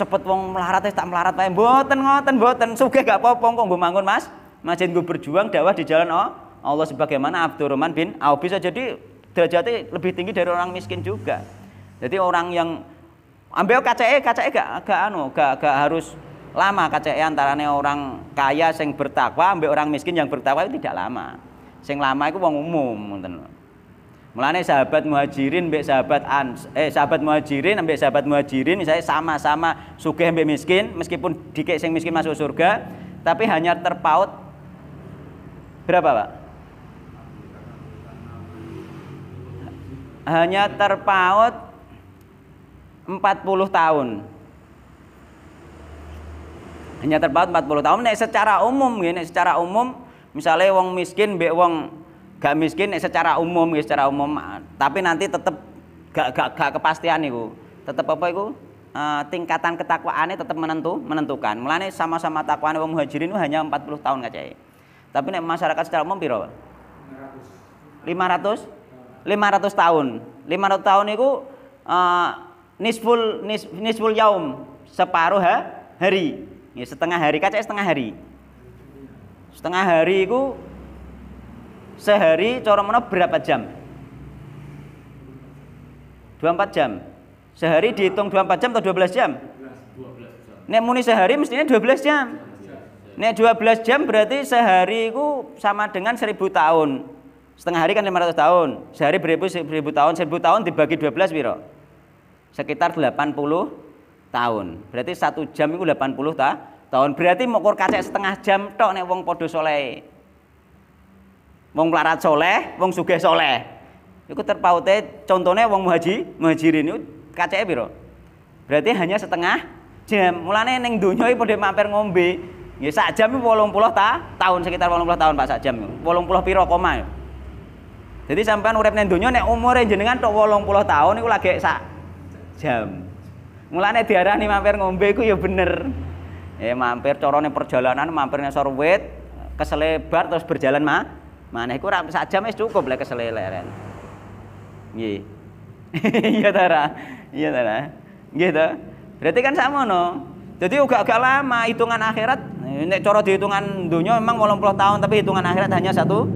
cepet wong melarat tak melarat wae mboten ngoten mboten sugih gak apa-apa kok gue bangun mas masjid gue berjuang dakwah di jalan oh, Allah sebagaimana Abdurrahman bin Auf bisa jadi derajatnya lebih tinggi dari orang miskin juga. Jadi orang yang ambil KCE, KCE gak, gak anu, gak, gak harus lama KCE antaranya orang kaya yang bertakwa ambil orang miskin yang bertakwa itu tidak lama. Sing lama itu wong umum ngoten Mulane sahabat muhajirin mbek sahabat ans eh sahabat muhajirin ambil sahabat muhajirin misalnya sama-sama sugih ambil miskin meskipun dikek sing miskin masuk surga tapi hanya terpaut Berapa, Pak? Hanya terpaut 40 tahun. Hanya terpaut 40 tahun nek secara umum ya, nek secara umum misalnya wong miskin mbek wong gak miskin nek secara umum ya, secara umum tapi nanti tetap gak gak gak kepastian iku. Tetap apa iku? Eh, tingkatan tingkatan ketakwaannya tetap menentu menentukan. mulanya sama-sama takwaan wong muhajirin hanya 40 tahun kacae. Tapi nek masyarakat secara umum piro? 500. 500 tahun. 500 tahun itu uh, nisful nis, nisful yaum, separuh ha, hari. Ya, setengah hari kaca setengah hari. Setengah hari itu sehari cara mana berapa jam? 24 jam. Sehari dihitung 24 jam atau 12 jam? 12 jam. Nek muni sehari mestinya 12 jam. Nek 12 jam berarti sehari itu sama dengan 1000 tahun. Setengah hari kan 500 tahun. Sehari beribu 1000 tahun, 1000 tahun dibagi 12 piro? Sekitar 80 tahun. Berarti satu jam itu 80 ta tahun. Berarti kur kacek setengah jam tok nek wong padha saleh. Wong pelarat soleh, wong sugih saleh. Iku terpaute contohnya wong muhaji, muhajirin itu kaceke piro? Berarti hanya setengah jam. Mulane ning donya iki padha mampir ngombe, Ya sak jam puluh ta tahun sekitar bolong puluh tahun Pak sak jam. puluh piro koma ya. Jadi sampean urep nang donya umur yang jenengan bolong puluh tahun itu lagi sak jam. Mulane nih mampir ngombe ku ya bener. Ya mampir corone perjalanan mampirnya sorwet keselebar terus berjalan mah. mana iku rap sak jam wis cukup lah kesele iya Iya tara Iya tara gitu Berarti kan sama no Jadi uga agak lama hitungan akhirat ini coro dihitungan dunia memang puluh tahun tapi hitungan akhirat hanya satu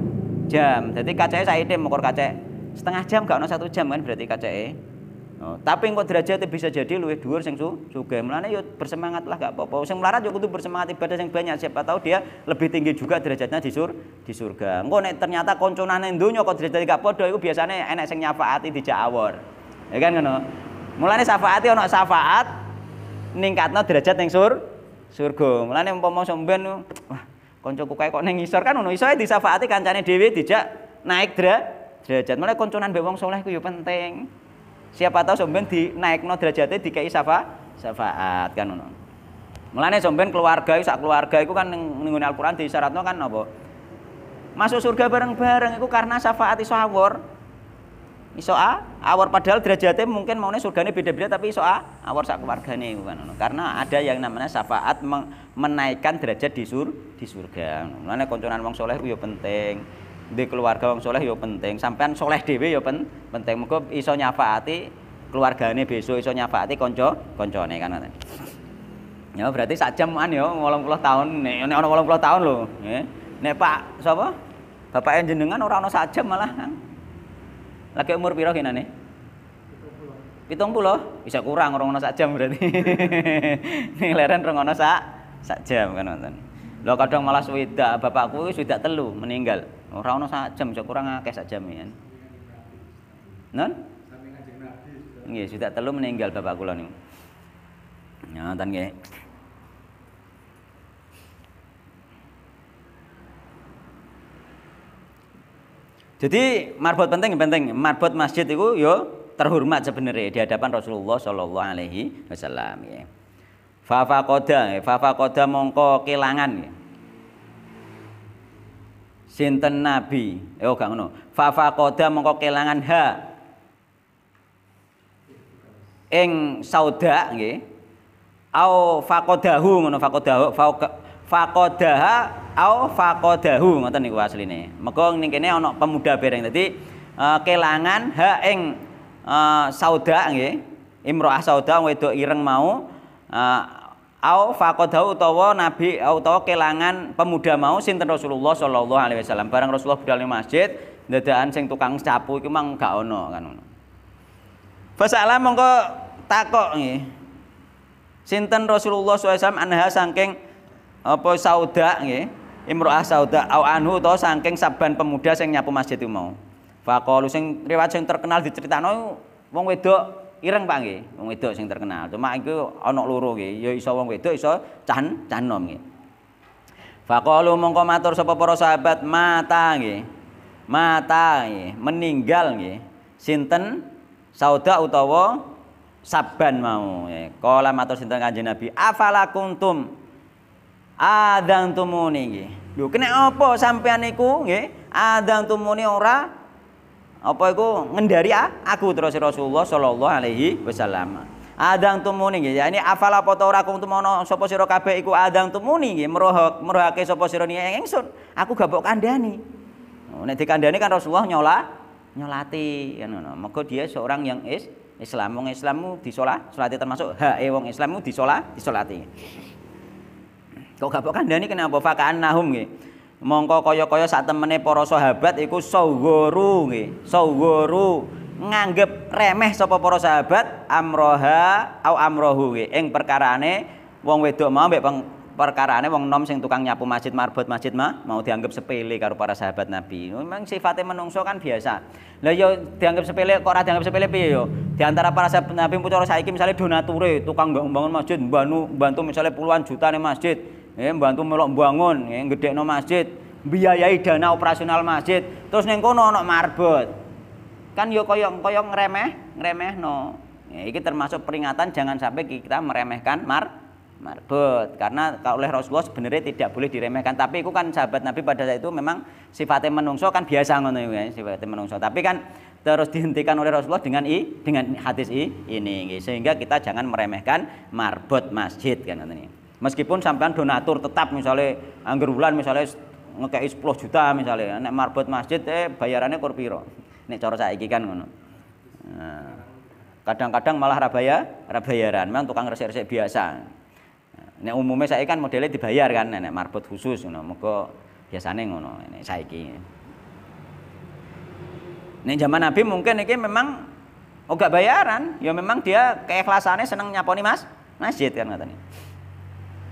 jam. Jadi kaca saya ide mengukur kaca setengah jam gak satu jam kan berarti kaca Oh, tapi engko derajat itu bisa jadi lebih dua, sing su juga Mulane yuk bersemangat lah gak apa-apa. Sing melarat juga itu bersemangat ibadah yang banyak siapa tahu dia lebih tinggi juga derajatnya di sur di surga. Engko nek ternyata konconan dunia kok derajat gak podo. itu biasanya enak sing nyafaati di awor. Ya kan kan Mulane syafaati ono syafaat ningkatno derajat yang sur surga. Mulane umpama somben wah kancaku kae kok ning ngisor kan di iso disafaati kancane dhewe dijak naik dra derajat. Mulane konconan mbek wong saleh ku yo penting. Siapa tahu somben dinaikno derajate dikai safa syafaat kan ngono. Mulane somben keluarga iku sak keluarga iku kan ning Al-Qur'an diisyaratno kan apa? Masuk surga bareng-bareng iku karena syafaat iso awor iso a awor padahal derajatnya mungkin maunya surgane beda-beda tapi iso a awor sak keluargane bukan karena ada yang namanya syafaat menaikkan derajat di sur di surga mana konconan wong soleh yo ya penting di keluarga wong soleh yo ya penting sampean soleh dewi yo ya pen, penting muga iso nyafaati keluargane besok iso nyafaati konco koncone kan ya berarti sak an yo puluh tahun nek ana puluh tahun loh nih Pak siapa bapak yang jenengan orang ana sak jam malah kan. Lagi umur piro kinane? puluh, Bisa kurang orang ono sak jam berarti. Nih leren orang ono sak sak jam kan nonton. Lo kadang malah sweda bapakku sudah telu meninggal. orang ono sak jam, bisa kurang akeh sak jam ya. Non? Iya kan? sudah telu meninggal bapakku kula niku. Nonton nah, nggih. Jadi marbot penting penting. Marbot masjid itu yo terhormat sebenarnya di hadapan Rasulullah Shallallahu Alaihi Wasallam. Ya. Fafa koda, ya. fafa koda mongko kelangan. Ya. Sinten Nabi, eh oh gak ngono. Fafa koda mongko kelangan ha. Eng sauda, nggih. Au fakodahu ngono fakodahu fakodaha au faqadahu ngoten niku asline. Meka ning kene ana pemuda bereng. Dadi uh, kelangan ha ing uh, sauda nggih. Imro'ah sauda wedok ireng mau uh, eh, au faqadahu utawa nabi utawa kelangan pemuda mau sinten Rasulullah sallallahu alaihi wasallam. Bareng Rasulullah budal masjid, dadakan sing tukang sapu iku mang gak ono kan ngono. Fasala mongko takok nggih. Sinten Rasulullah SAW anha saking apa sauda nggih imro'ah sauda au anhu to saking saban pemuda sing nyapu masjid itu mau. Faqalu sing riwayat sing terkenal diceritakno wong wedok ireng Pak nggih, wong wedok sing terkenal. Cuma iku ana loro nggih, ya iso wong wedok iso can canom nggih. Faqalu mongko matur sapa para sahabat mata nggih. Mata nggih, meninggal nggih. Sinten sauda utawa saban mau. Kala matur sinten Kanjeng Nabi, afala kuntum adang tumuni nggih. Lho kena apa sampean niku nggih? Adang tumuni ora apa iku ngendari aku terus Rasulullah sallallahu alaihi wasallam. Adang tumuni nggih. Ya ini afal apa ta ora kung tumono sapa sira kabeh iku adang tumuni nggih merohok merohake sapa sira niki engsun. Aku gabok kandhani. Oh, nek dikandhani kan Rasulullah nyola nyolati kan ngono. Maka dia seorang yang is Islam wong Islammu disolat, solati termasuk hae wong Islammu disolat, disolati. Kok gak kandhani kenapa fakaan nahum nggih. Mongko kaya-kaya sak temene para sahabat iku sawguru nggih. Sawguru nganggep remeh sapa para sahabat amroha au amrohu nggih. Ing perkarane wong wedok mau mbek perkarane wong nom sing tukang nyapu masjid marbot masjid mah mau dianggap sepele karo para sahabat Nabi. Memang sifatnya menungso kan biasa. Lah yo ya dianggap sepele kok ora dianggap sepele piye yo? Di antara para sahabat Nabi pucara saiki misalnya donature tukang bangun masjid, bantu bantu misalnya puluhan juta nih masjid ya eh, bantu melok bangun ya eh, no masjid biayai dana operasional masjid terus neng kono no marbot kan yo koyong koyong ngremeh no ya ini termasuk peringatan jangan sampai kita meremehkan mar marbot karena oleh Rasulullah sebenarnya tidak boleh diremehkan tapi itu kan sahabat Nabi pada saat itu memang sifatnya menungso kan biasa ngono ya sifatnya menungso tapi kan terus dihentikan oleh Rasulullah dengan i dengan hadis i ini sehingga kita jangan meremehkan marbot masjid kan ini Meskipun sampean donatur tetap misalnya anggur bulan misalnya ngekei 10 juta misalnya nek marbot masjid eh bayarannya kurpiro ini cara saya iki kan ngono. Nah, kadang-kadang malah rabaya, rabayaran. Memang tukang resik-resik biasa. Nek umumnya saya kan modelnya dibayar kan, nek marbot khusus ngono. Muga biasanya ngono saya saiki. Nek zaman Nabi mungkin ini memang oh bayaran, ya memang dia keikhlasannya seneng nyaponi mas masjid kan katanya.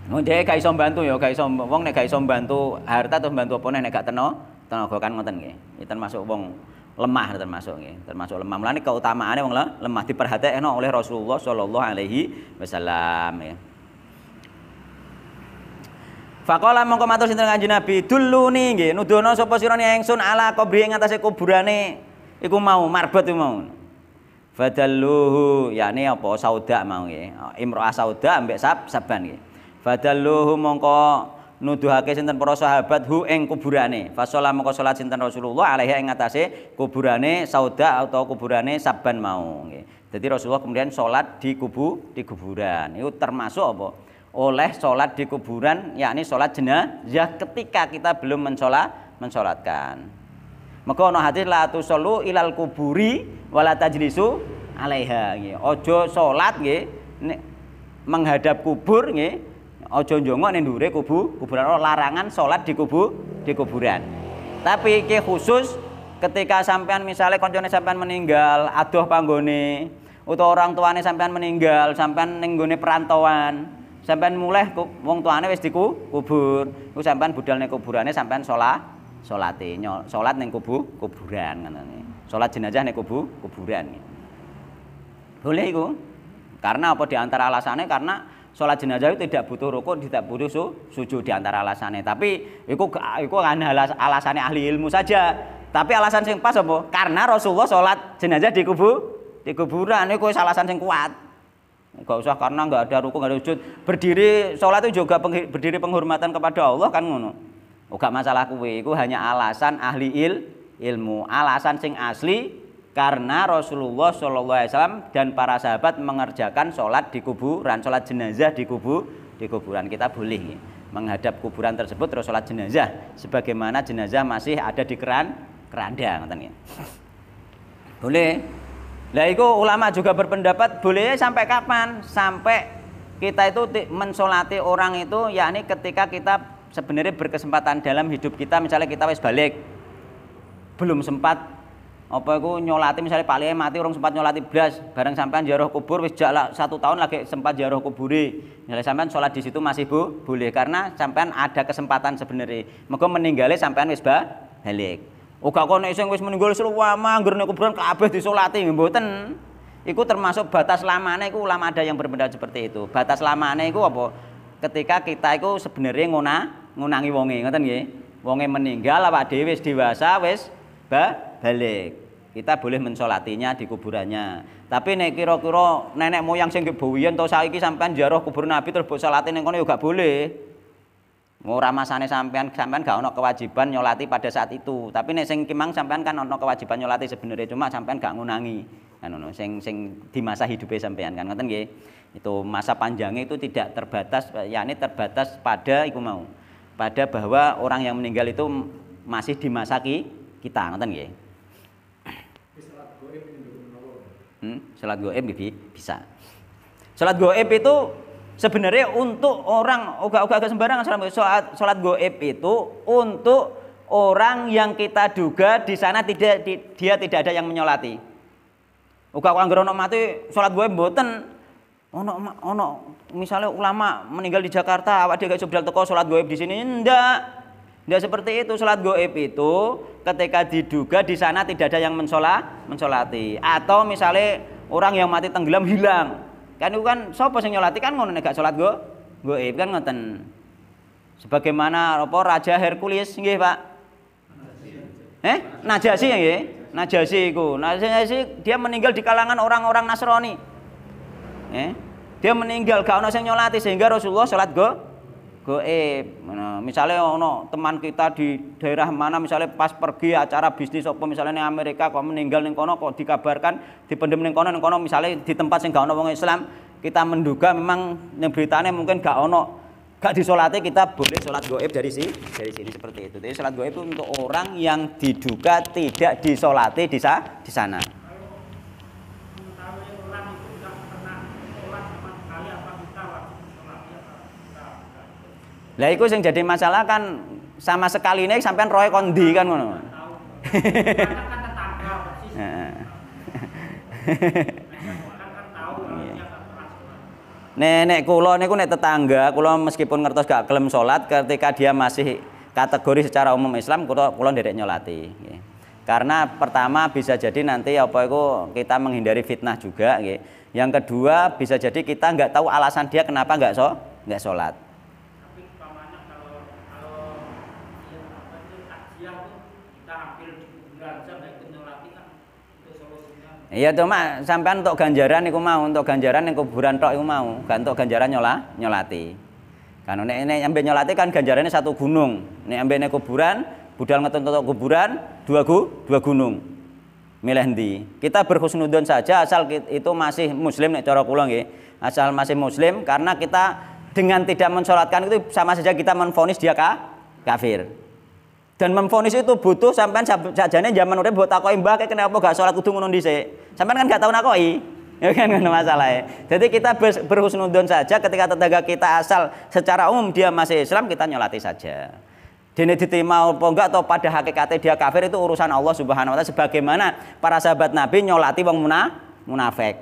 Oh, jadi gak iso bantu ya, gak iso wong nek gak iso bantu harta atau bantu apa nek gak teno tenaga kan ngoten nggih. Iki termasuk wong lemah termasuk nggih, termasuk lemah. Mulane keutamaane wong lemah diperhatekno oleh Rasulullah sallallahu alaihi wasallam ya. Faqala mongko matur sinten kanjeng Nabi, "Dulluni nggih, nuduhna sapa sira sun ala qabri ing atase kuburane iku mau marbot iku mau." Fadalluhu, yakni apa sauda mau nggih. Imro'ah sauda ambek sab saban nggih fadalluhu mongko nuduhake sinten para sahabat hu ing kuburane fasolah mongko salat sinten Rasulullah alaihi ing atase kuburane sauda atau kuburane saban mau nggih dadi Rasulullah kemudian salat di kubu di kuburan itu termasuk apa oleh salat di kuburan yakni salat jenazah ketika kita belum mensolat mensolatkan maka ana hadis la tusallu ilal kuburi wala tajlisu alaiha nggih aja salat nggih menghadap kubur nggih Ojo jongok nih dure kubu kuburan Allah larangan sholat di kubu di kuburan. Tapi ke khusus ketika sampean misalnya koncone sampean meninggal, aduh panggone atau orang tuane sampean meninggal, sampean nenggoni perantauan, sampean mulai wong tuane wis diku kubur. Iku sampean budal nih kuburannya sampean sholat, sholat sholat nih kubu kuburan sholat jenazah nih kubu kuburan. Boleh itu Karena apa di alasannya karena sholat jenazah itu tidak butuh rukun, tidak butuh su, sujud di antara alasannya. Tapi itu itu kan alas, alasannya ahli ilmu saja. Tapi alasan sing pas apa? Karena Rasulullah sholat jenazah di kubur, di kuburan itu alasan sing kuat. Enggak usah karena enggak ada rukun, enggak ada sujud. Berdiri sholat itu juga peng, berdiri penghormatan kepada Allah kan ngono. Enggak oh, masalah kuwi, itu hanya alasan ahli il, ilmu. Alasan sing asli karena Rasulullah SAW dan para sahabat mengerjakan sholat di kuburan, sholat jenazah di kubur, di kuburan kita boleh menghadap kuburan tersebut terus sholat jenazah, sebagaimana jenazah masih ada di keran keranda, katanya boleh. Nah, itu ulama juga berpendapat boleh sampai kapan? Sampai kita itu mensolati orang itu yakni ketika kita sebenarnya berkesempatan dalam hidup kita misalnya kita wis balik belum sempat apa aku nyolati misalnya Pak mati orang sempat nyolati belas. bareng sampean jaroh kubur wis satu tahun lagi sempat jaroh kuburi misalnya sampean sholat di situ masih bu boleh karena sampean ada kesempatan sebenarnya maka meninggalnya sampean wis bah balik Oga kok nek sing wis meninggal selama anggere nek kuburan kabeh disolati mboten. Iku termasuk batas lamane iku ulama ada yang berbeda seperti itu. Batas lamane iku apa? Ketika kita iku sebenarnya nguna ngunangi wonge, ngoten nggih. Wonge meninggal awak dhewe wis dewasa wis ba balik. Kita boleh mensolatinya di kuburannya. Tapi nek kira-kira nenek moyang sing bowiyen to saiki sampean ziarah kubur Nabi terus mbok salate ning kono juga boleh. Ora masane sampean sampean gak ono kewajiban nyolati pada saat itu. Tapi nek sing kimang sampean kan ono kewajiban nyolati sebenarnya cuma sampean gak ngunangi. Kan ono sing sing di masa hidupnya sampean kan ngoten nggih. Itu masa panjangnya itu tidak terbatas yakni terbatas pada iku mau. Pada bahwa orang yang meninggal itu masih di masa kita ngoten nggih. hmm? sholat goib bisa sholat goib itu sebenarnya untuk orang ogah-ogah sembarangan sholat sholat goib itu untuk orang yang kita duga di sana tidak di, dia tidak ada yang menyolati ogah orang gerono mati sholat goib boten ono ono misalnya ulama meninggal di Jakarta awak dia gak teko sholat gue di sini ndak tidak seperti itu salat goib itu ketika diduga di sana tidak ada yang mensolat, mensolati atau misalnya orang yang mati tenggelam hilang. Kan itu kan sapa sing nyolati kan ngono nek gak go goib kan ngoten. Sebagaimana apa Raja Hercules nggih, Pak? Eh, Najasi ya nggih. Najasi iku. Najasi dia meninggal di kalangan orang-orang Nasrani. Eh, dia meninggal gak ono sing nyolati sehingga Rasulullah sholat go goib. Nah, misalnya ono teman kita di daerah mana misalnya pas pergi acara bisnis apa misalnya di Amerika kok meninggal ning kono kok dikabarkan dipendem ning kono ning kono misalnya di tempat sing gak ono wong Islam kita menduga memang yang beritanya mungkin gak ono gak disolati kita boleh sholat goib dari sini dari sini seperti itu jadi sholat goib itu untuk orang yang diduga tidak disolati di sana Lah iku sing jadi masalah kan sama sekali ini sampean roy kondi kan ngono. Nenek kula niku nek tetangga kula meskipun ngertos gak gelem salat ketika dia masih kategori secara umum Islam kula kula nderek nyolati Karena pertama bisa jadi nanti apa itu kita menghindari fitnah juga Yang kedua bisa jadi kita nggak tahu alasan dia kenapa nggak so nggak salat. Iya cuma sampean untuk ganjaran niku mau, untuk ganjaran yang kuburan tok iku mau, gak untuk ganjaran nyola nyolati. Kan nek nek ambe nyolati kan ganjarannya satu gunung. Nek ambe nek kuburan, budal ngetuntut kuburan dua gu, dua gunung. Milih ndi? Kita berhusnudon saja asal itu masih muslim nek cara kula nggih. Asal masih muslim karena kita dengan tidak mensolatkan itu sama saja kita menfonis dia kafir. Dan memfonis itu butuh sampean sajane zaman urip buat takoi mbah kenapa gak sholat kudu ngono dhisik. Sampean kan gak tahu nakoi. Ya kan ngono ya Jadi kita berhusnudon saja ketika tetangga kita asal secara umum dia masih Islam kita nyolati saja. Dene diterima apa enggak atau pada hakikatnya dia kafir itu urusan Allah Subhanahu wa taala sebagaimana para sahabat Nabi nyolati wong munafek munafik.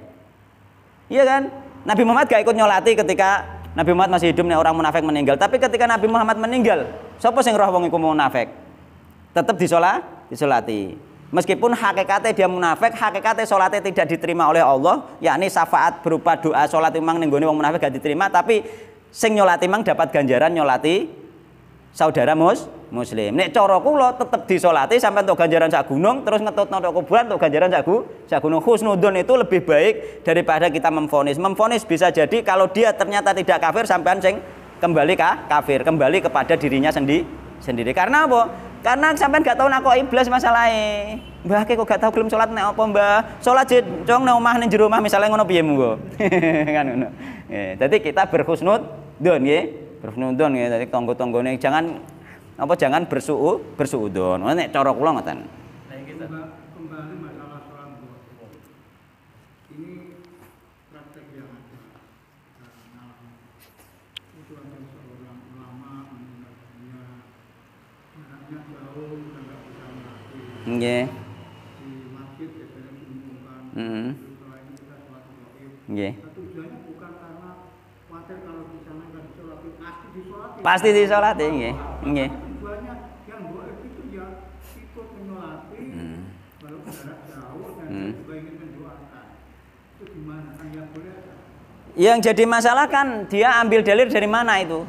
Iya kan? Nabi Muhammad gak ikut nyolati ketika Nabi Muhammad masih hidup nih orang munafik meninggal. Tapi ketika Nabi Muhammad meninggal, siapa sing roh wong iku munafik? tetap disolat, disolati. Meskipun hakikatnya dia munafik, hakikatnya solatnya tidak diterima oleh Allah, yakni syafaat berupa doa solat imang nenggoni wong munafik gak diterima, tapi sing nyolati imang dapat ganjaran nyolati saudara mus muslim. Nek coroku lo tetap disolati sampai untuk ganjaran sak gunung, terus ngetut untuk kuburan untuk ganjaran sak gunung. Husnudun itu lebih baik daripada kita memfonis. Memfonis bisa jadi kalau dia ternyata tidak kafir sampai anjing kembali ke kafir, kembali kepada dirinya sendiri sendiri. Karena apa? Karena sampean gak tau iblas masalah masalahe. Mbah kok gak tau belum sholat nek apa Mbah? sholat jid, cong nih omah nih jero omah misalnya ngono piye monggo. kan ngono. Ya, kita berhusnud don nggih. don nggih dadi tunggu nih jangan apa jangan bersu'u bersuudon. Nek cara kula ngoten. Iya. Hmm. Iya. Nah, pasti di sholat, Pasti iya. nggih. Ya hmm. hmm. nah, nggih. Yang jadi masalah kan dia ambil dalil dari mana itu?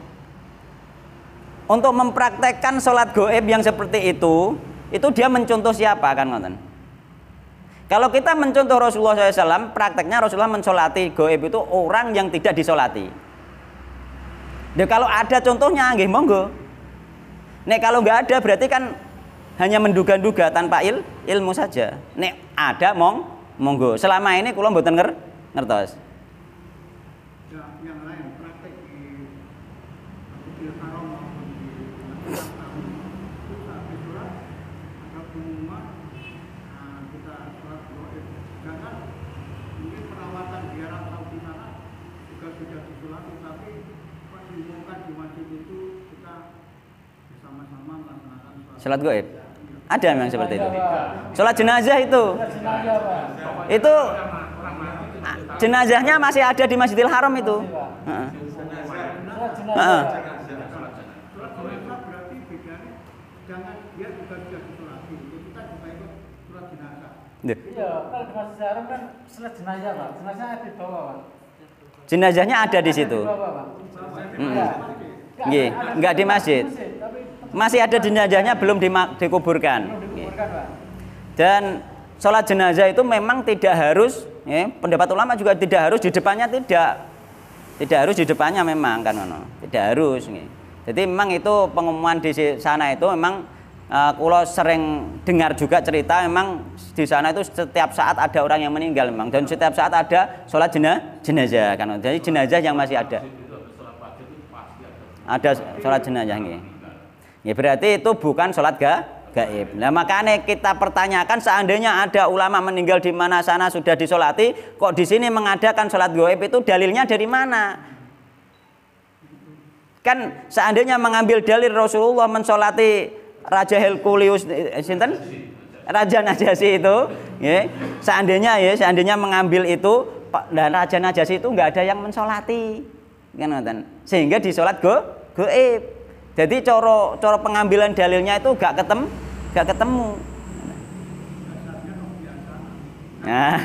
Untuk mempraktekkan sholat goib yang seperti itu, itu dia mencontoh siapa kan ngoten kalau kita mencontoh Rasulullah SAW prakteknya Rasulullah mensolati goib itu orang yang tidak disolati ya kalau ada contohnya nggih monggo nek kalau nggak ada berarti kan hanya menduga-duga tanpa il, ilmu saja nek ada mong monggo selama ini kulo mboten nger Sholat goib. Ada memang seperti itu. Sholat jenazah itu. Itu jenazahnya masih ada di Masjidil Haram itu. Jenazahnya ada di situ. Nggih, enggak di masjid masih ada jenazahnya belum dikuburkan. Dan sholat jenazah itu memang tidak harus, ya, pendapat ulama juga tidak harus di depannya tidak, tidak harus di depannya memang kan, tidak harus. Ya. Jadi memang itu pengumuman di sana itu memang uh, e, kalau sering dengar juga cerita memang di sana itu setiap saat ada orang yang meninggal memang dan setiap saat ada sholat jenazah, jenazah kan. Jadi jenazah yang masih ada. Ada sholat jenazah ini. Ya berarti itu bukan sholat ga, gaib. Nah makanya kita pertanyakan seandainya ada ulama meninggal di mana sana sudah disolati, kok di sini mengadakan sholat gaib itu dalilnya dari mana? Kan seandainya mengambil dalil Rasulullah mensolati Raja Helkulius, eh, sinten? Raja Najasi itu, ya. Seandainya ya, seandainya mengambil itu dan Raja Najasi itu nggak ada yang mensolati, kan Sehingga disolat gaib. go, goib. Jadi coro coro pengambilan dalilnya itu gak ketem, gak ketemu. Nah,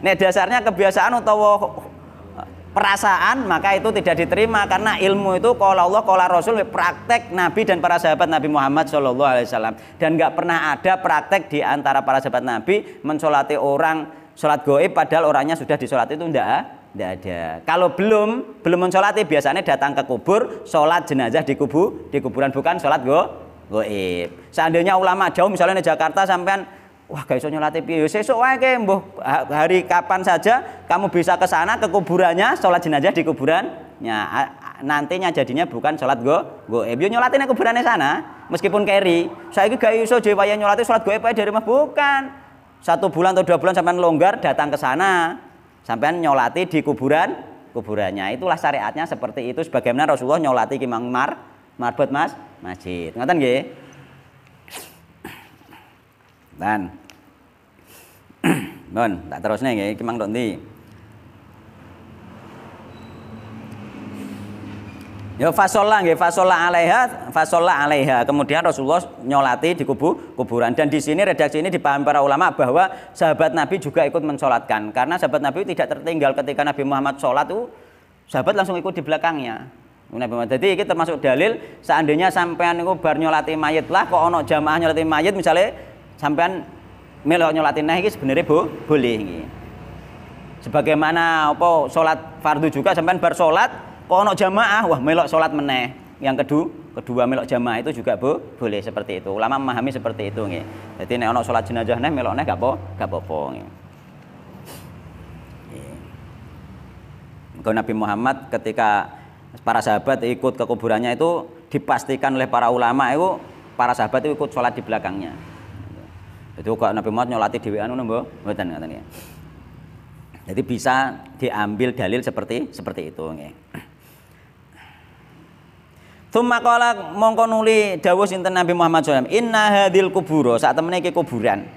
ini dasarnya kebiasaan atau perasaan maka itu tidak diterima karena ilmu itu kalau Allah kalau Rasul praktek Nabi dan para sahabat Nabi Muhammad Shallallahu Alaihi Wasallam dan nggak pernah ada praktek di antara para sahabat Nabi mensolati orang sholat goib padahal orangnya sudah disolati itu enggak tidak ada. Kalau belum, belum mensolati biasanya datang ke kubur, sholat jenazah di kubur, di kuburan bukan sholat go, goib. Seandainya ulama jauh misalnya di Jakarta sampean wah guys iso nyolati piye ya, sesuk wae ke mbuh hari kapan saja kamu bisa ke sana ke kuburannya sholat jenazah di kuburannya nantinya jadinya bukan sholat go goib yo ya, nyolati nang kuburane sana meskipun keri saya saiki gak iso dhewe nyolati sholat go dari rumah bukan satu bulan atau dua bulan sampean longgar datang ke sana Sampai nyolati di kuburan kuburannya. Itulah syariatnya seperti itu sebagaimana Rasulullah nyolati Kimang Mar marbot Mas masjid. Ngoten nggih. Dan Nun, tak terusnya nggih, kimang doni. ndi? Ya fasola nggih fasola alaiha fasola alaiha. Kemudian Rasulullah nyolati di kubu kuburan dan di sini redaksi ini dipahami para ulama bahwa sahabat Nabi juga ikut mensolatkan karena sahabat Nabi tidak tertinggal ketika Nabi Muhammad sholat itu sahabat langsung ikut di belakangnya. Nabi Muhammad. Jadi ini termasuk dalil seandainya sampean niku bar nyolati mayit lah kok ono jamaah nyolati mayit misalnya sampean melo nyolati nah ini sebenarnya bu, boleh ini. Sebagaimana apa salat fardu juga sampean bar salat kok ono jamaah wah melok sholat meneh yang kedua kedua melok jamaah itu juga bo, boleh seperti itu ulama memahami seperti itu nih. jadi nek ono sholat jenazah neh melok neh gak po gak apa Kalau Nabi Muhammad ketika para sahabat ikut ke kuburannya itu dipastikan oleh para ulama itu para sahabat itu ikut sholat di belakangnya. Itu kok Nabi Muhammad nyolati dhewe anu napa buatan katanya. Jadi bisa diambil dalil seperti seperti itu nih. Tsumma qala mongko nuli dawuh sinten Nabi Muhammad SAW inna hadil kuburo saat temene iki kuburan.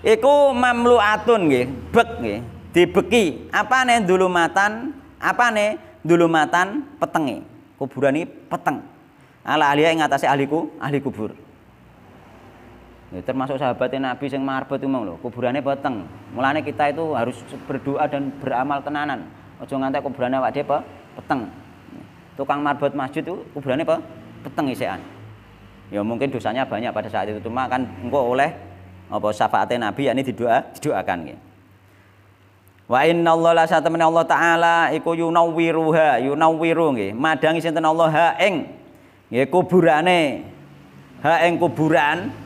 Iku mamluatun nggih, bek nggih, dibeki. Apane dulumatan, apane dulumatan petenge. Kuburan ini peteng. Ala ahliya ing atase ahliku, ahli kubur. Ya, termasuk sahabatnya Nabi yang marbot itu lho, kuburannya peteng. Mulane kita itu harus berdoa dan beramal tenanan. Ojo ngantek kuburane awake dhewe peteng tukang marbot masjid itu kuburannya apa? Peteng isian Ya mungkin dosanya banyak pada saat itu cuma kan engkau oleh apa syafaatnya Nabi ya ini didoa didoakan gitu. Wa inna Allah la satamani Allah taala iku yunawwiruha yunawwiru nggih. Madangi sinten Allah ha ing nggih kuburane. Ha ing kuburan.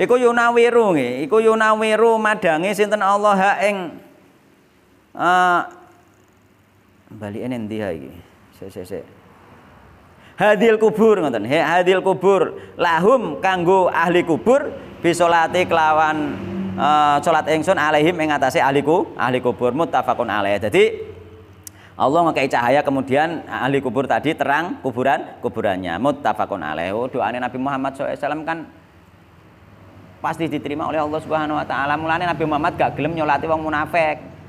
Iku yunawiru nggih, iku yunawiru madangi sinten Allah ha ing eh, Bali ini nanti lagi Sik Hadil kubur ngoten. He hadil kubur lahum kanggo ahli kubur bisolati kelawan uh, eh, salat ingsun alaihim ing atase ahli ku ahli kubur muttafaqun alaih. Jadi Allah ngakei cahaya kemudian ahli kubur tadi terang kuburan kuburannya muttafaqun alaih oh, doanya Nabi Muhammad SAW kan pasti diterima oleh Allah Subhanahu wa taala mulane Nabi Muhammad gak gelem nyolati wong munafik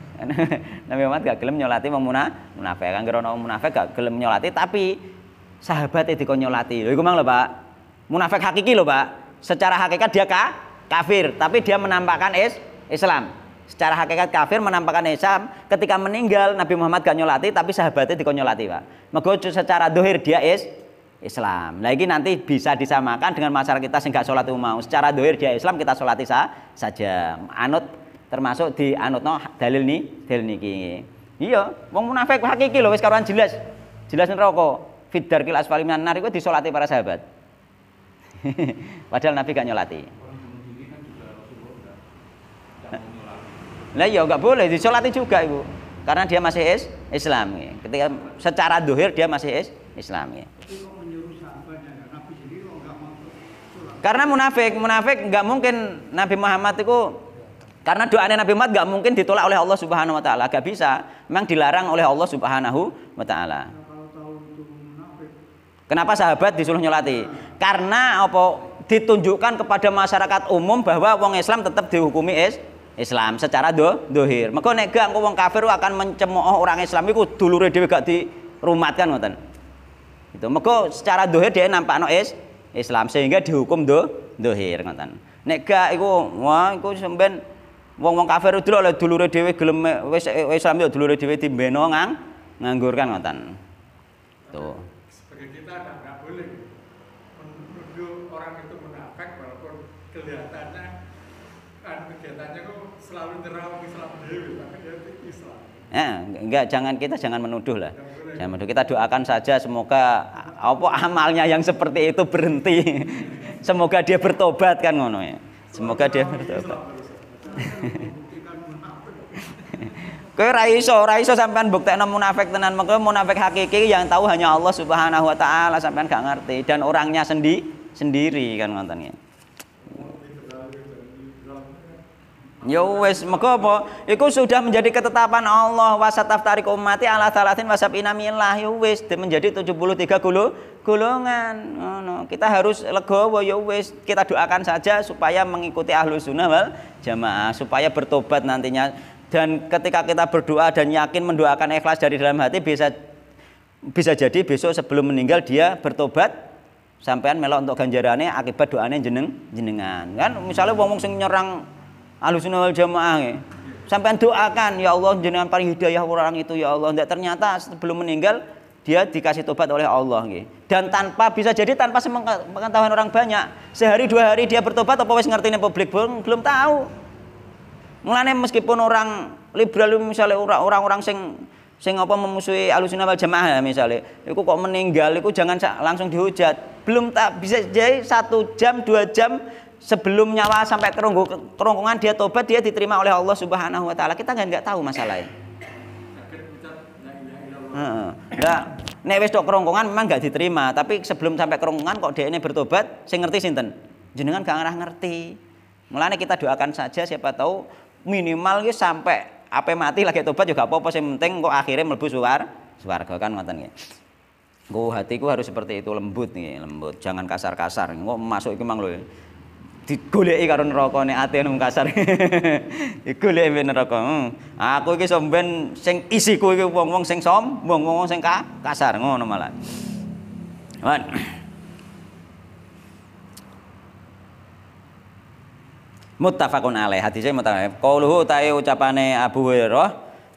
Nabi Muhammad gak gelem nyolati wong munafik. Kan kira wong munafik gak gelem nyolati tapi sahabate dikon nyolati. Lho iku mang lho Pak. Munafik hakiki lho Pak. Secara hakikat dia ka, kafir, tapi dia menampakkan is, Islam. Secara hakikat kafir menampakkan Islam, ketika meninggal Nabi Muhammad gak nyolati tapi sahabatnya dikon nyolati, Pak. Mego secara dohir dia is Islam. Nah ini nanti bisa disamakan dengan masyarakat kita sehingga gak sholat umum. Secara dohir dia Islam kita sholat isa saja. Anut termasuk di anutno dalil nih dalil niki iya wong munafik hakiki lho wis karuan jelas jelas neraka fidar kil asfali minan nar disolati para sahabat padahal nabi gak nyolati lah iya nggak boleh disolati juga ibu karena dia masih is Islam ya. ketika secara dohir dia masih is Islam ya. karena munafik munafik nggak mungkin Nabi Muhammad itu karena doa Nabi Muhammad gak mungkin ditolak oleh Allah Subhanahu wa taala, gak bisa. Memang dilarang oleh Allah Subhanahu wa taala. Kenapa sahabat disuruh nyolati? Karena apa ditunjukkan kepada masyarakat umum bahwa wong Islam tetap dihukumi is Islam secara do dohir. Maka nek gak wong kafir akan mencemooh orang Islam iku dulure dhewe gak dirumatkan ngoten. Itu maka secara dohir dia nampak no is Islam sehingga dihukum do dohir ngoten. Nek gak iku wah iku sampean Wong-wong kafir dulu oleh dulu redewi gelem wes wes yo dulu redewi tim ngang nganggur kan ngoten. Tuh. Sebagai kita nggak boleh menuduh orang itu menafek, walaupun kelihatannya kan kegiatannya kok selalu terawih Islam dewi tapi dia Islam. Eh, enggak jangan kita jangan menuduh lah. Jangan menuduh. Kita doakan saja semoga apa amalnya yang seperti itu berhenti. semoga dia bertobat kan ngono ya. Semoga dia bertobat. Kowe raiso, raiso ora bukti sampean buktekno munafik tenan. Mengko munafik hakiki yang tahu hanya Allah Subhanahu wa taala, sampean gak ngerti dan orangnya sendi sendiri kan ngoten Ya wis, itu Iku sudah menjadi ketetapan Allah wasataf tarik umati ala talatin wasab inamilah ya wis menjadi 73 gulu golongan. Oh, no. kita harus legowo ya wis, kita doakan saja supaya mengikuti ahlu sunnah wal jamaah supaya bertobat nantinya dan ketika kita berdoa dan yakin mendoakan ikhlas dari dalam hati bisa bisa jadi besok sebelum meninggal dia bertobat sampean melok untuk ganjarannya akibat doanya jeneng jenengan kan misalnya wong wong sing nyerang Ahlussunnah wal Jamaah ya. Sampai doakan, ya Allah jenengan paling hidayah orang itu ya Allah. tidak ternyata sebelum meninggal dia dikasih tobat oleh Allah gitu. Dan tanpa bisa jadi tanpa pengetahuan orang banyak. Sehari dua hari dia bertobat apa wis ngertine publik belum belum tahu. Mulane meskipun orang liberal misalnya orang-orang sing sing apa memusuhi alusunah wal jamaah ya, misalnya itu kok meninggal itu jangan langsung dihujat belum tak bisa jadi satu jam dua jam sebelum nyawa sampai kerongkongan dia tobat dia diterima oleh Allah Subhanahu wa taala. Kita nggak tahu masalahnya. Nggak Nah, nek wis tok kerongkongan memang nggak diterima, tapi sebelum sampai kerongkongan kok dia ini bertobat, sing ngerti sinten? Jenengan gak ngarah ngerti. Mulane kita doakan saja siapa tahu minimal ya sampai apa mati lagi tobat juga apa-apa sing penting kok akhirnya mlebu suar suar kau kan ngoten nggih. Gue hatiku harus seperti itu lembut nih, lembut. Jangan kasar-kasar. Gue masuk iki mang lho digoleki karo nerakane ate nang kasar. digoleki ben neraka. Hmm. Nah, aku iki somben sing isiku iki wong-wong sing som, wong-wong sing ka, kasar ngono malah. Wan. Muttafaqun alaih. Hadise muttafaq. Qauluhu ta'i ucapane Abu Hurairah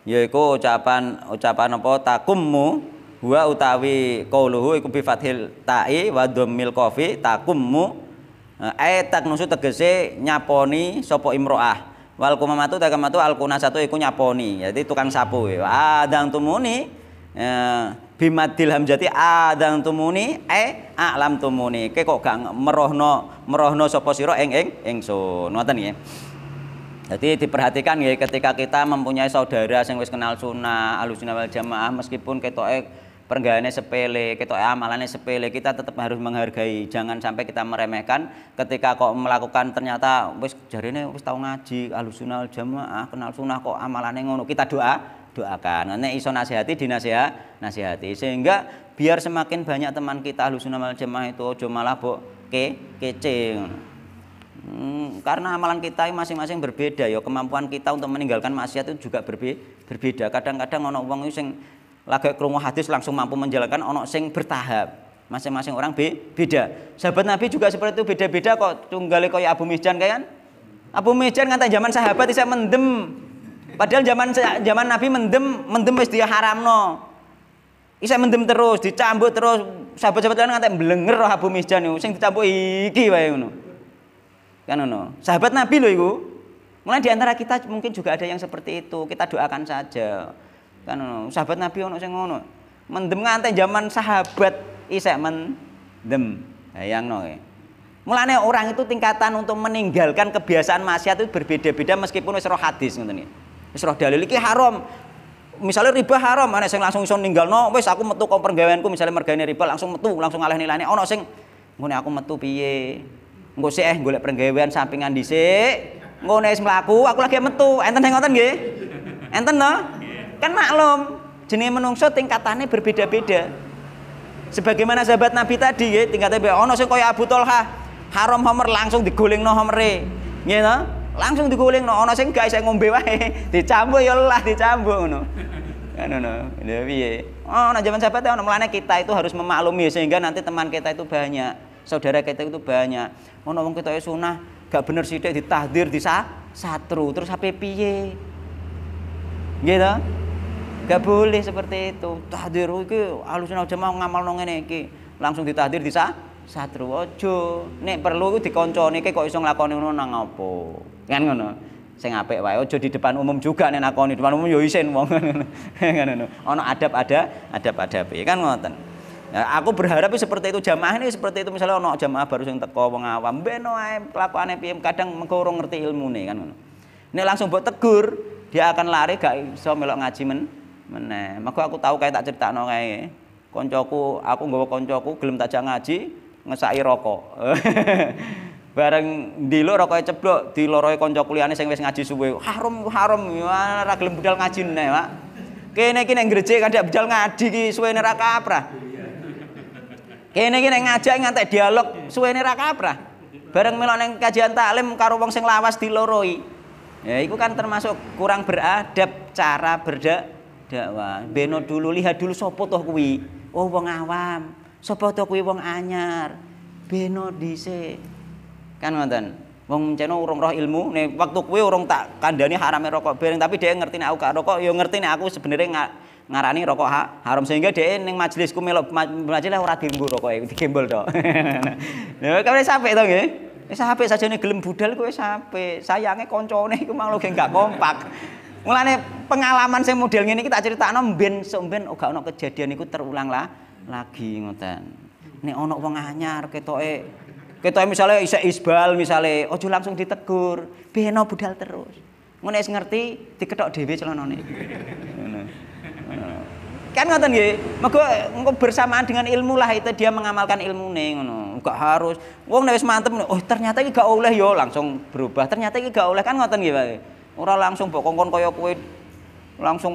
yaiku ucapan ucapan apa takummu wa utawi qauluhu iku bi fathil ta'i wa dhammil qafi takummu Eh, Aitak nusu tegese nyaponi sopo imroah. Wal kumamatu takamatu al kunasatu iku nyaponi. Jadi tukang sapu. E. Adang tumuni e, bimadil hamjati adang tumuni e alam tumuni. Ke kok gak merohno merohno sopo siro eng eng eng engsun. Ngoten ya. Jadi diperhatikan ya ketika kita mempunyai saudara yang wis kenal sunnah, alusina wal jamaah meskipun ketoke Pergaulannya sepele, kita amalannya sepele, kita tetap harus menghargai. Jangan sampai kita meremehkan ketika kok melakukan ternyata wis jarine wis tau ngaji, alusunal jamaah, kenal sunah kok amalannya ngono. Kita doa, doakan. Nek iso nasihati dinasihat, nasihati. Sehingga biar semakin banyak teman kita alusional wal jamaah itu ojo malah bo, ke kece. Hmm, karena amalan kita masing-masing berbeda ya, kemampuan kita untuk meninggalkan maksiat itu juga berbe berbeda. Kadang-kadang ono wong sing lagi rumah hadis langsung mampu menjalankan ono sing bertahap masing-masing orang be beda sahabat nabi juga seperti itu beda-beda kok tunggale kaya Abu Mijan kayak kan? Abu Mijan kata zaman sahabat bisa mendem padahal zaman zaman nabi mendem mendem wis dia no bisa mendem terus dicambuk terus sahabat-sahabat kan kata belenger roh Abu Mihjan sing dicambuk iki wae ngono kan ngono sahabat nabi lho iku mulai diantara kita mungkin juga ada yang seperti itu kita doakan saja kan ono sahabat nabi ono sing ngono mendem nganti zaman sahabat isek mendem yang no eh. mulane orang itu tingkatan untuk meninggalkan kebiasaan maksiat itu berbeda-beda meskipun wis roh hadis ngoten wis roh dalil iki haram misalnya riba haram ana sing langsung iso ninggalno wis aku metu kok pergaweanku misalnya mergane riba langsung metu langsung alih nilane ono sing ngene aku metu piye engko sik eh golek pergawean sampingan dhisik ngono wis mlaku aku lagi metu enten sing ngoten nggih enten no Kan maklum, jenis menungso tingkatannya berbeda-beda. Sebagaimana sahabat Nabi tadi ya, tingkatnya beda. Ono sing kaya Abu Talha, haram homer langsung no homere. Nggih you know? Langsung diguling no Ono sing gak bisa ngombe wae, dicambuk ya lah dicambuk no Anu no, ya Oh, nah zaman sahabat ya mulane kita itu harus memaklumi sehingga nanti teman kita itu banyak, saudara kita itu banyak. Oh wong kita sunah gak bener sih deh ditahdir disa satru terus HP piye? Gitu. Gak boleh seperti itu. Tahdir oh, iki alusna aja ngamal ngamalno ngene iki. Langsung ditahdir sah satru ojo Nek perlu dikonco dikoncone iki kok iso nglakoni ngono nang apa. Kan ngono. Sing apik wae aja di depan umum juga nek nakoni depan umum yoisen ya wong kan ngono. Ngono. Ana adab ada, adab adabe. Ya kan ngoten. Ya, aku berharap seperti itu jamaah ini seperti itu misalnya ono jamaah baru sing teko wong awam beno ae kelakuane piye kadang mengkurung ngerti ilmune kan ngono. Nek langsung buat tegur, dia akan lari gak iso melok ngaji men meneh. Mergo aku tahu kayak tak critakno kae. Koncoku, aku nggawa koncoku gelem tajak ngaji, ngesaki rokok. Bareng ndilo rokoke ceblok diloroe kanca kuliane sing wis ngaji suwe. Harum harum ora gelem budal ngaji neh, Pak. Kene iki nek greje kan dia budal ngaji ki suwene ra kaprah. Kene iki nek ngajak ngantek dialog suwene neraka kaprah. Bareng melok kajian taklim karo wong sing lawas diloroi. Ya, itu kan termasuk kurang beradab cara berda dakwah. Beno dulu lihat dulu sopo toh kuwi. Oh wong awam. Sopo toh kuwi wong anyar. Beno dhisik. Kan ngoten. Wong ceno urung roh ilmu, nih waktu kuwi urung tak kandhani harame rokok bareng tapi dia ngerti nek aku gak rokok ya ngerti nek aku sebenarnya nggak ngarani rokok ha, haram sehingga dia neng majelisku melok majelis ora rokok rokoke digembol tok. Lha kabeh sampe to nggih. Wis apik sajane gelem budal kowe wis apik. Sayange koncone iku mang gak kompak. Mulane pengalaman saya model ini kita tak critakno ben sok mben uga oh, kejadian itu terulang lah lagi ngoten. ini ono uang anyar ketoke ketoke misale isek isbal misalnya ojo langsung ditegur, beno budal terus. Ngono wis ngerti diketok dhewe celana Ngono. Kan ngoten nggih. Mergo engko bersamaan dengan ilmu lah itu dia mengamalkan ilmu ngono. Enggak harus wong nek wis mantep oh ternyata iki gak oleh yo langsung berubah. Ternyata iki gak oleh kan ngoten nggih Pak. Orang langsung bokong kon kaya kowe langsung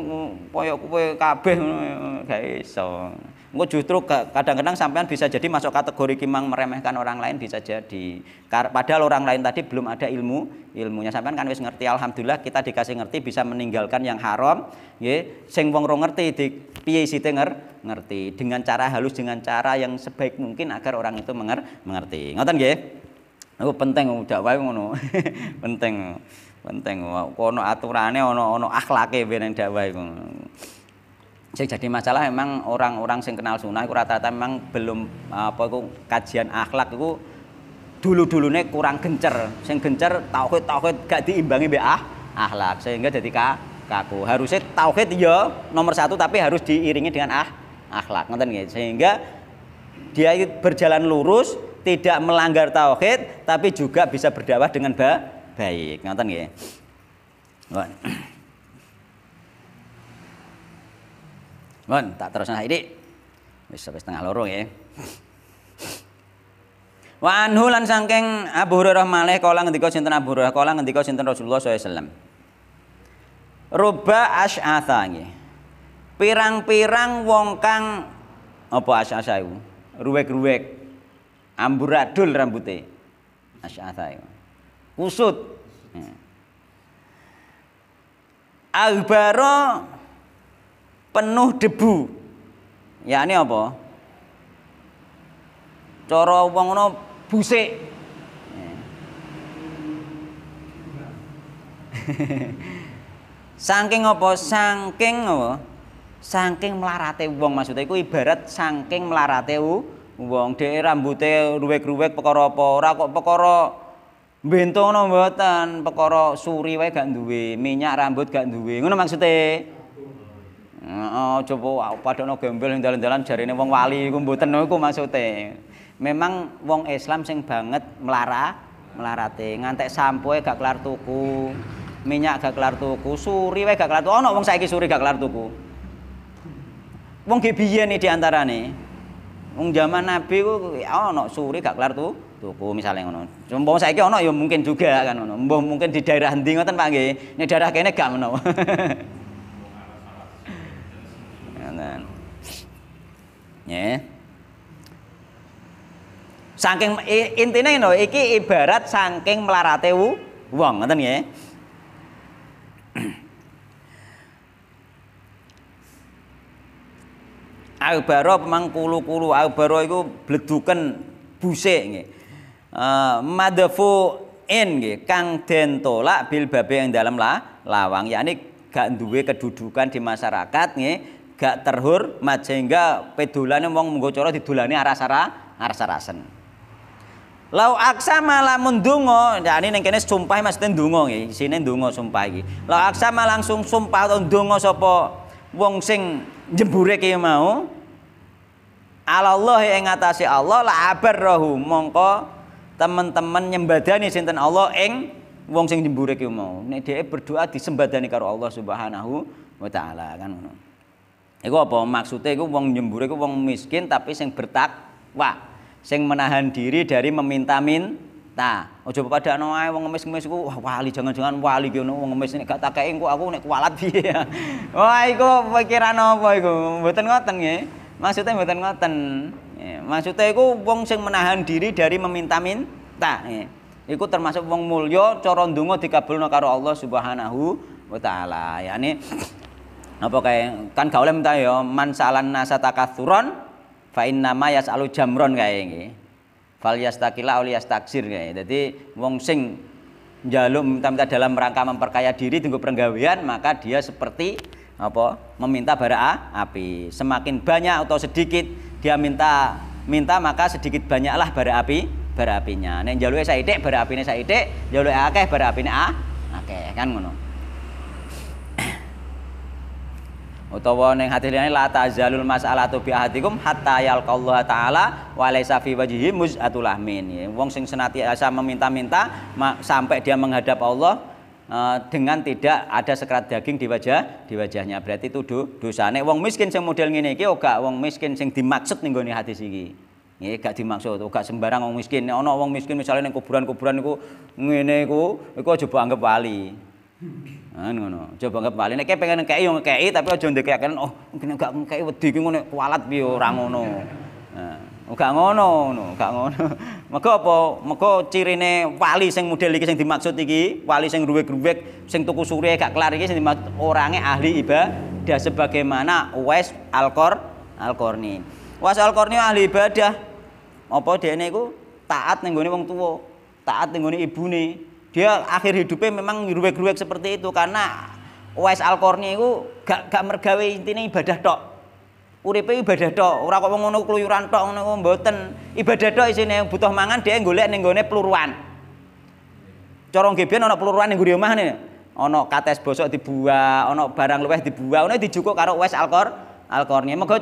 kaya kowe kabeh gak iso. Engko justru kadang-kadang sampean bisa jadi masuk kategori kimang meremehkan orang lain bisa jadi. Padahal orang lain tadi belum ada ilmu, ilmunya sampean kan wis ngerti alhamdulillah kita dikasih ngerti bisa meninggalkan yang haram, nggih. Sing wong ngerti di piye site ngerti dengan cara halus dengan cara yang sebaik mungkin agar orang itu mengerti. Ngoten nggih. Aku penting dakwah ngono. penting penting kono aturannya ono ono akhlaknya ben dakwah iku sing jadi masalah emang orang-orang sing kenal sunnah itu rata-rata memang belum apa itu kajian akhlak itu dulu-dulunya kurang gencer sing gencer tauhid tauhid gak diimbangi be ah, akhlak sehingga jadi kak kaku harusnya tauhid ya nomor satu tapi harus diiringi dengan ah akhlak ngoten nggih sehingga dia berjalan lurus tidak melanggar tauhid tapi juga bisa berdakwah dengan ba baik ngoten nggih Bon. Bon, tak terus nah ini. Wis wis tengah loro ya. Wa anhu lan saking Abu Hurairah malih kala ngendika sinten Abu Hurairah kala ngendika sinten Rasulullah saw. Ruba asy'atha nggih. Pirang-pirang wong kang apa asy'atha iku? Ruwek-ruwek. Amburadul rambute. Asy'atha iku kusut. albaro penuh debu. Ya ini apa? coro wong no busik. Saking apa? Saking apa? Saking melarate wong maksudnya itu ibarat saking melarate wong dhewe rambute ruwek-ruwek perkara apa ora kok perkara Bento ngono mboten, perkara suri wae gak duwe, minyak rambut gak duwe. Ngono maksude. Heeh, coba padokno gembel ning dalan-dalan jarine wong wali iku mboten iku maksude. Memang wong Islam sing banget melara melarate, ngantek sampoe gak kelar tuku. Minyak gak kelar tuku, suri wae gak kelar tuku. Ono wong saiki suri gak kelar tuku. wong ge biyen iki diantarane. Wong zaman Nabi ku ono ya suri gak kelar tuh tuku misalnya ngono. Cuma saya saiki ono ya mungkin juga kan ngono. Mbah mungkin di daerah ndi ngoten Pak nggih. Nek daerah kene gak menawa. Ya. Saking intine ngono, iki ibarat saking melarate wong ngoten nggih. Albaro memang kulu-kulu albaro itu bleduken buse nggih uh, eh, madfu'in nggih kang den tolak bil babi yang dalam la, lawang yakni gak duwe kedudukan di masyarakat nggih gak terhormat sehingga pedulane wong menggo cara didulani arah ara arah arasen Lau aksa lamun dungo, nah ini neng kene sumpah ten dungo nih, sini dungo sumpah iki. Lau aksa langsung sumpah atau dungo sopo wong sing jembure ki mau, Allah ing atase Allah lah abar rohu, mongko teman-teman nyembadani sinten Allah ing wong sing jembure ki mau. Nek dhek berdoa disembadani karo Allah Subhanahu wa taala kan ngono. Iku apa maksudnya iku wong nyembure iku wong miskin tapi sing bertakwa, sing menahan diri dari meminta-minta. Oh pepadakno ae wong ngemis-ngemis iku wah wali jangan-jangan wali ki wong ngemis nek gak takake engko aku nek kualat piye. Wah iku pikiran apa iku? Mboten ngoten nggih. Maksudnya mboten ngoten. Iya. maksudnya itu wong sing menahan diri dari meminta-minta. itu iya. Iku termasuk wong mulya cara ndonga dikabulno karo Allah Subhanahu wa taala. Yani apa kayak kan gak oleh minta ya man salan nasa nama fa inna ma yasalu jamron kae iki. Fal yastakila oli yastaksir kae. Dadi wong sing njaluk minta-minta dalam rangka memperkaya diri tunggu perenggawian maka dia seperti apa meminta bara api semakin banyak atau sedikit dia minta minta maka sedikit banyaklah bara api bara apinya nek jaluke itik bara apine itik jaluke akeh bara apine ah akeh kan ngono utawa ning hati liyane la tazalul mas'alatu bi ahadikum hatta yalqallahu taala wa laisa fi wajhihi muz'atul min. Ya, wong sing senati asa meminta-minta sampai dia menghadap Allah Eh, dengan tidak ada sekerat daging di wajah di wajahnya berarti itu do, dosane wong miskin sing model ngene iki ora wong miskin sing dimaksud ning gone hadis iki Nggih gak dimaksud gak sembarang wong miskin ana wong miskin misalnya ning kuburan-kuburan niku ngene iku iku aja anggap wali Kan no, Coba anggap bali nek pengen ngekeki yo ngekeki tapi aja ndekeki oh mungkin gak kayak wedi ki ngono kualat piye orang ngono. Nah. Enggak ngono, no, enggak ngono. Mega apa? Mega cirine wali sing model iki sing dimaksud iki, wali sing ruwek-ruwek, sing tuku suri gak kelar iki sing dimaksud orangnya ahli ibadah sebagaimana Uwais alkor, qor Al-Qarni. Uwais al ahli ibadah. Apa dene iku taat ning gone wong tuwa, taat ning gone ibune. Dia akhir hidupnya memang ruwek-ruwek seperti itu karena Uwais alkor ni iku gak gak mergawe intine ibadah tok. Uripe ibadah tok, ora kok ngono kluyuran tok ngono mboten. Ibadah tok isine butuh mangan dhek golek ning gone peluruan. corong ngebian ana peluruan ning omah ne. Ana kates bosok dibuah, ana barang luweh dibuah, ana dijukuk karo wes alkor alkornya. Mego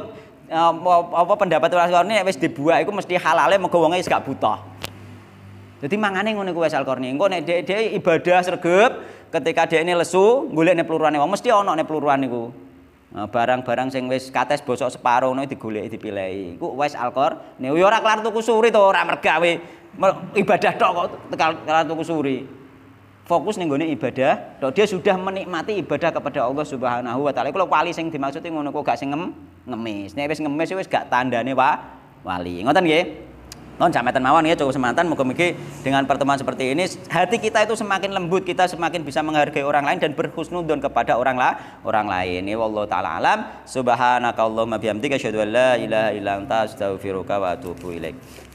eh, apa pendapat wes alkornya wis dibuah iku mesti halale mego wonge wis gak butuh. Jadi mangane ngono kuwi wes alkornya. Engko nek dhek ibadah sregep, ketika dhek lesu, golekne peluruane wong mesti ana ne peluruan niku. Eh, barang-barang sing wis kates bosok separo ngono digoleki dipilei. Iku wis Alkor. Nek yo ya ora kelar tuku suri to ora mergawe ibadah tok kok kelar tuku suri. Fokus ning gone ibadah. Tok dia sudah menikmati ibadah kepada Allah Subhanahu wa taala. Iku wali sing dimaksud ngono kok gak sing ngemis. Nek wis ngemis wis gak tandane wa wali. Ngoten nggih? Non jametan mawon ya cukup semantan Mungkin mugi dengan pertemuan seperti ini hati kita itu semakin lembut, kita semakin bisa menghargai orang lain dan berhusnudon kepada orang lah orang lain. Ya wallahu taala alam. Subhanakallahumma bihamdika asyhadu ilaha illa anta astaghfiruka wa atubu ilaik.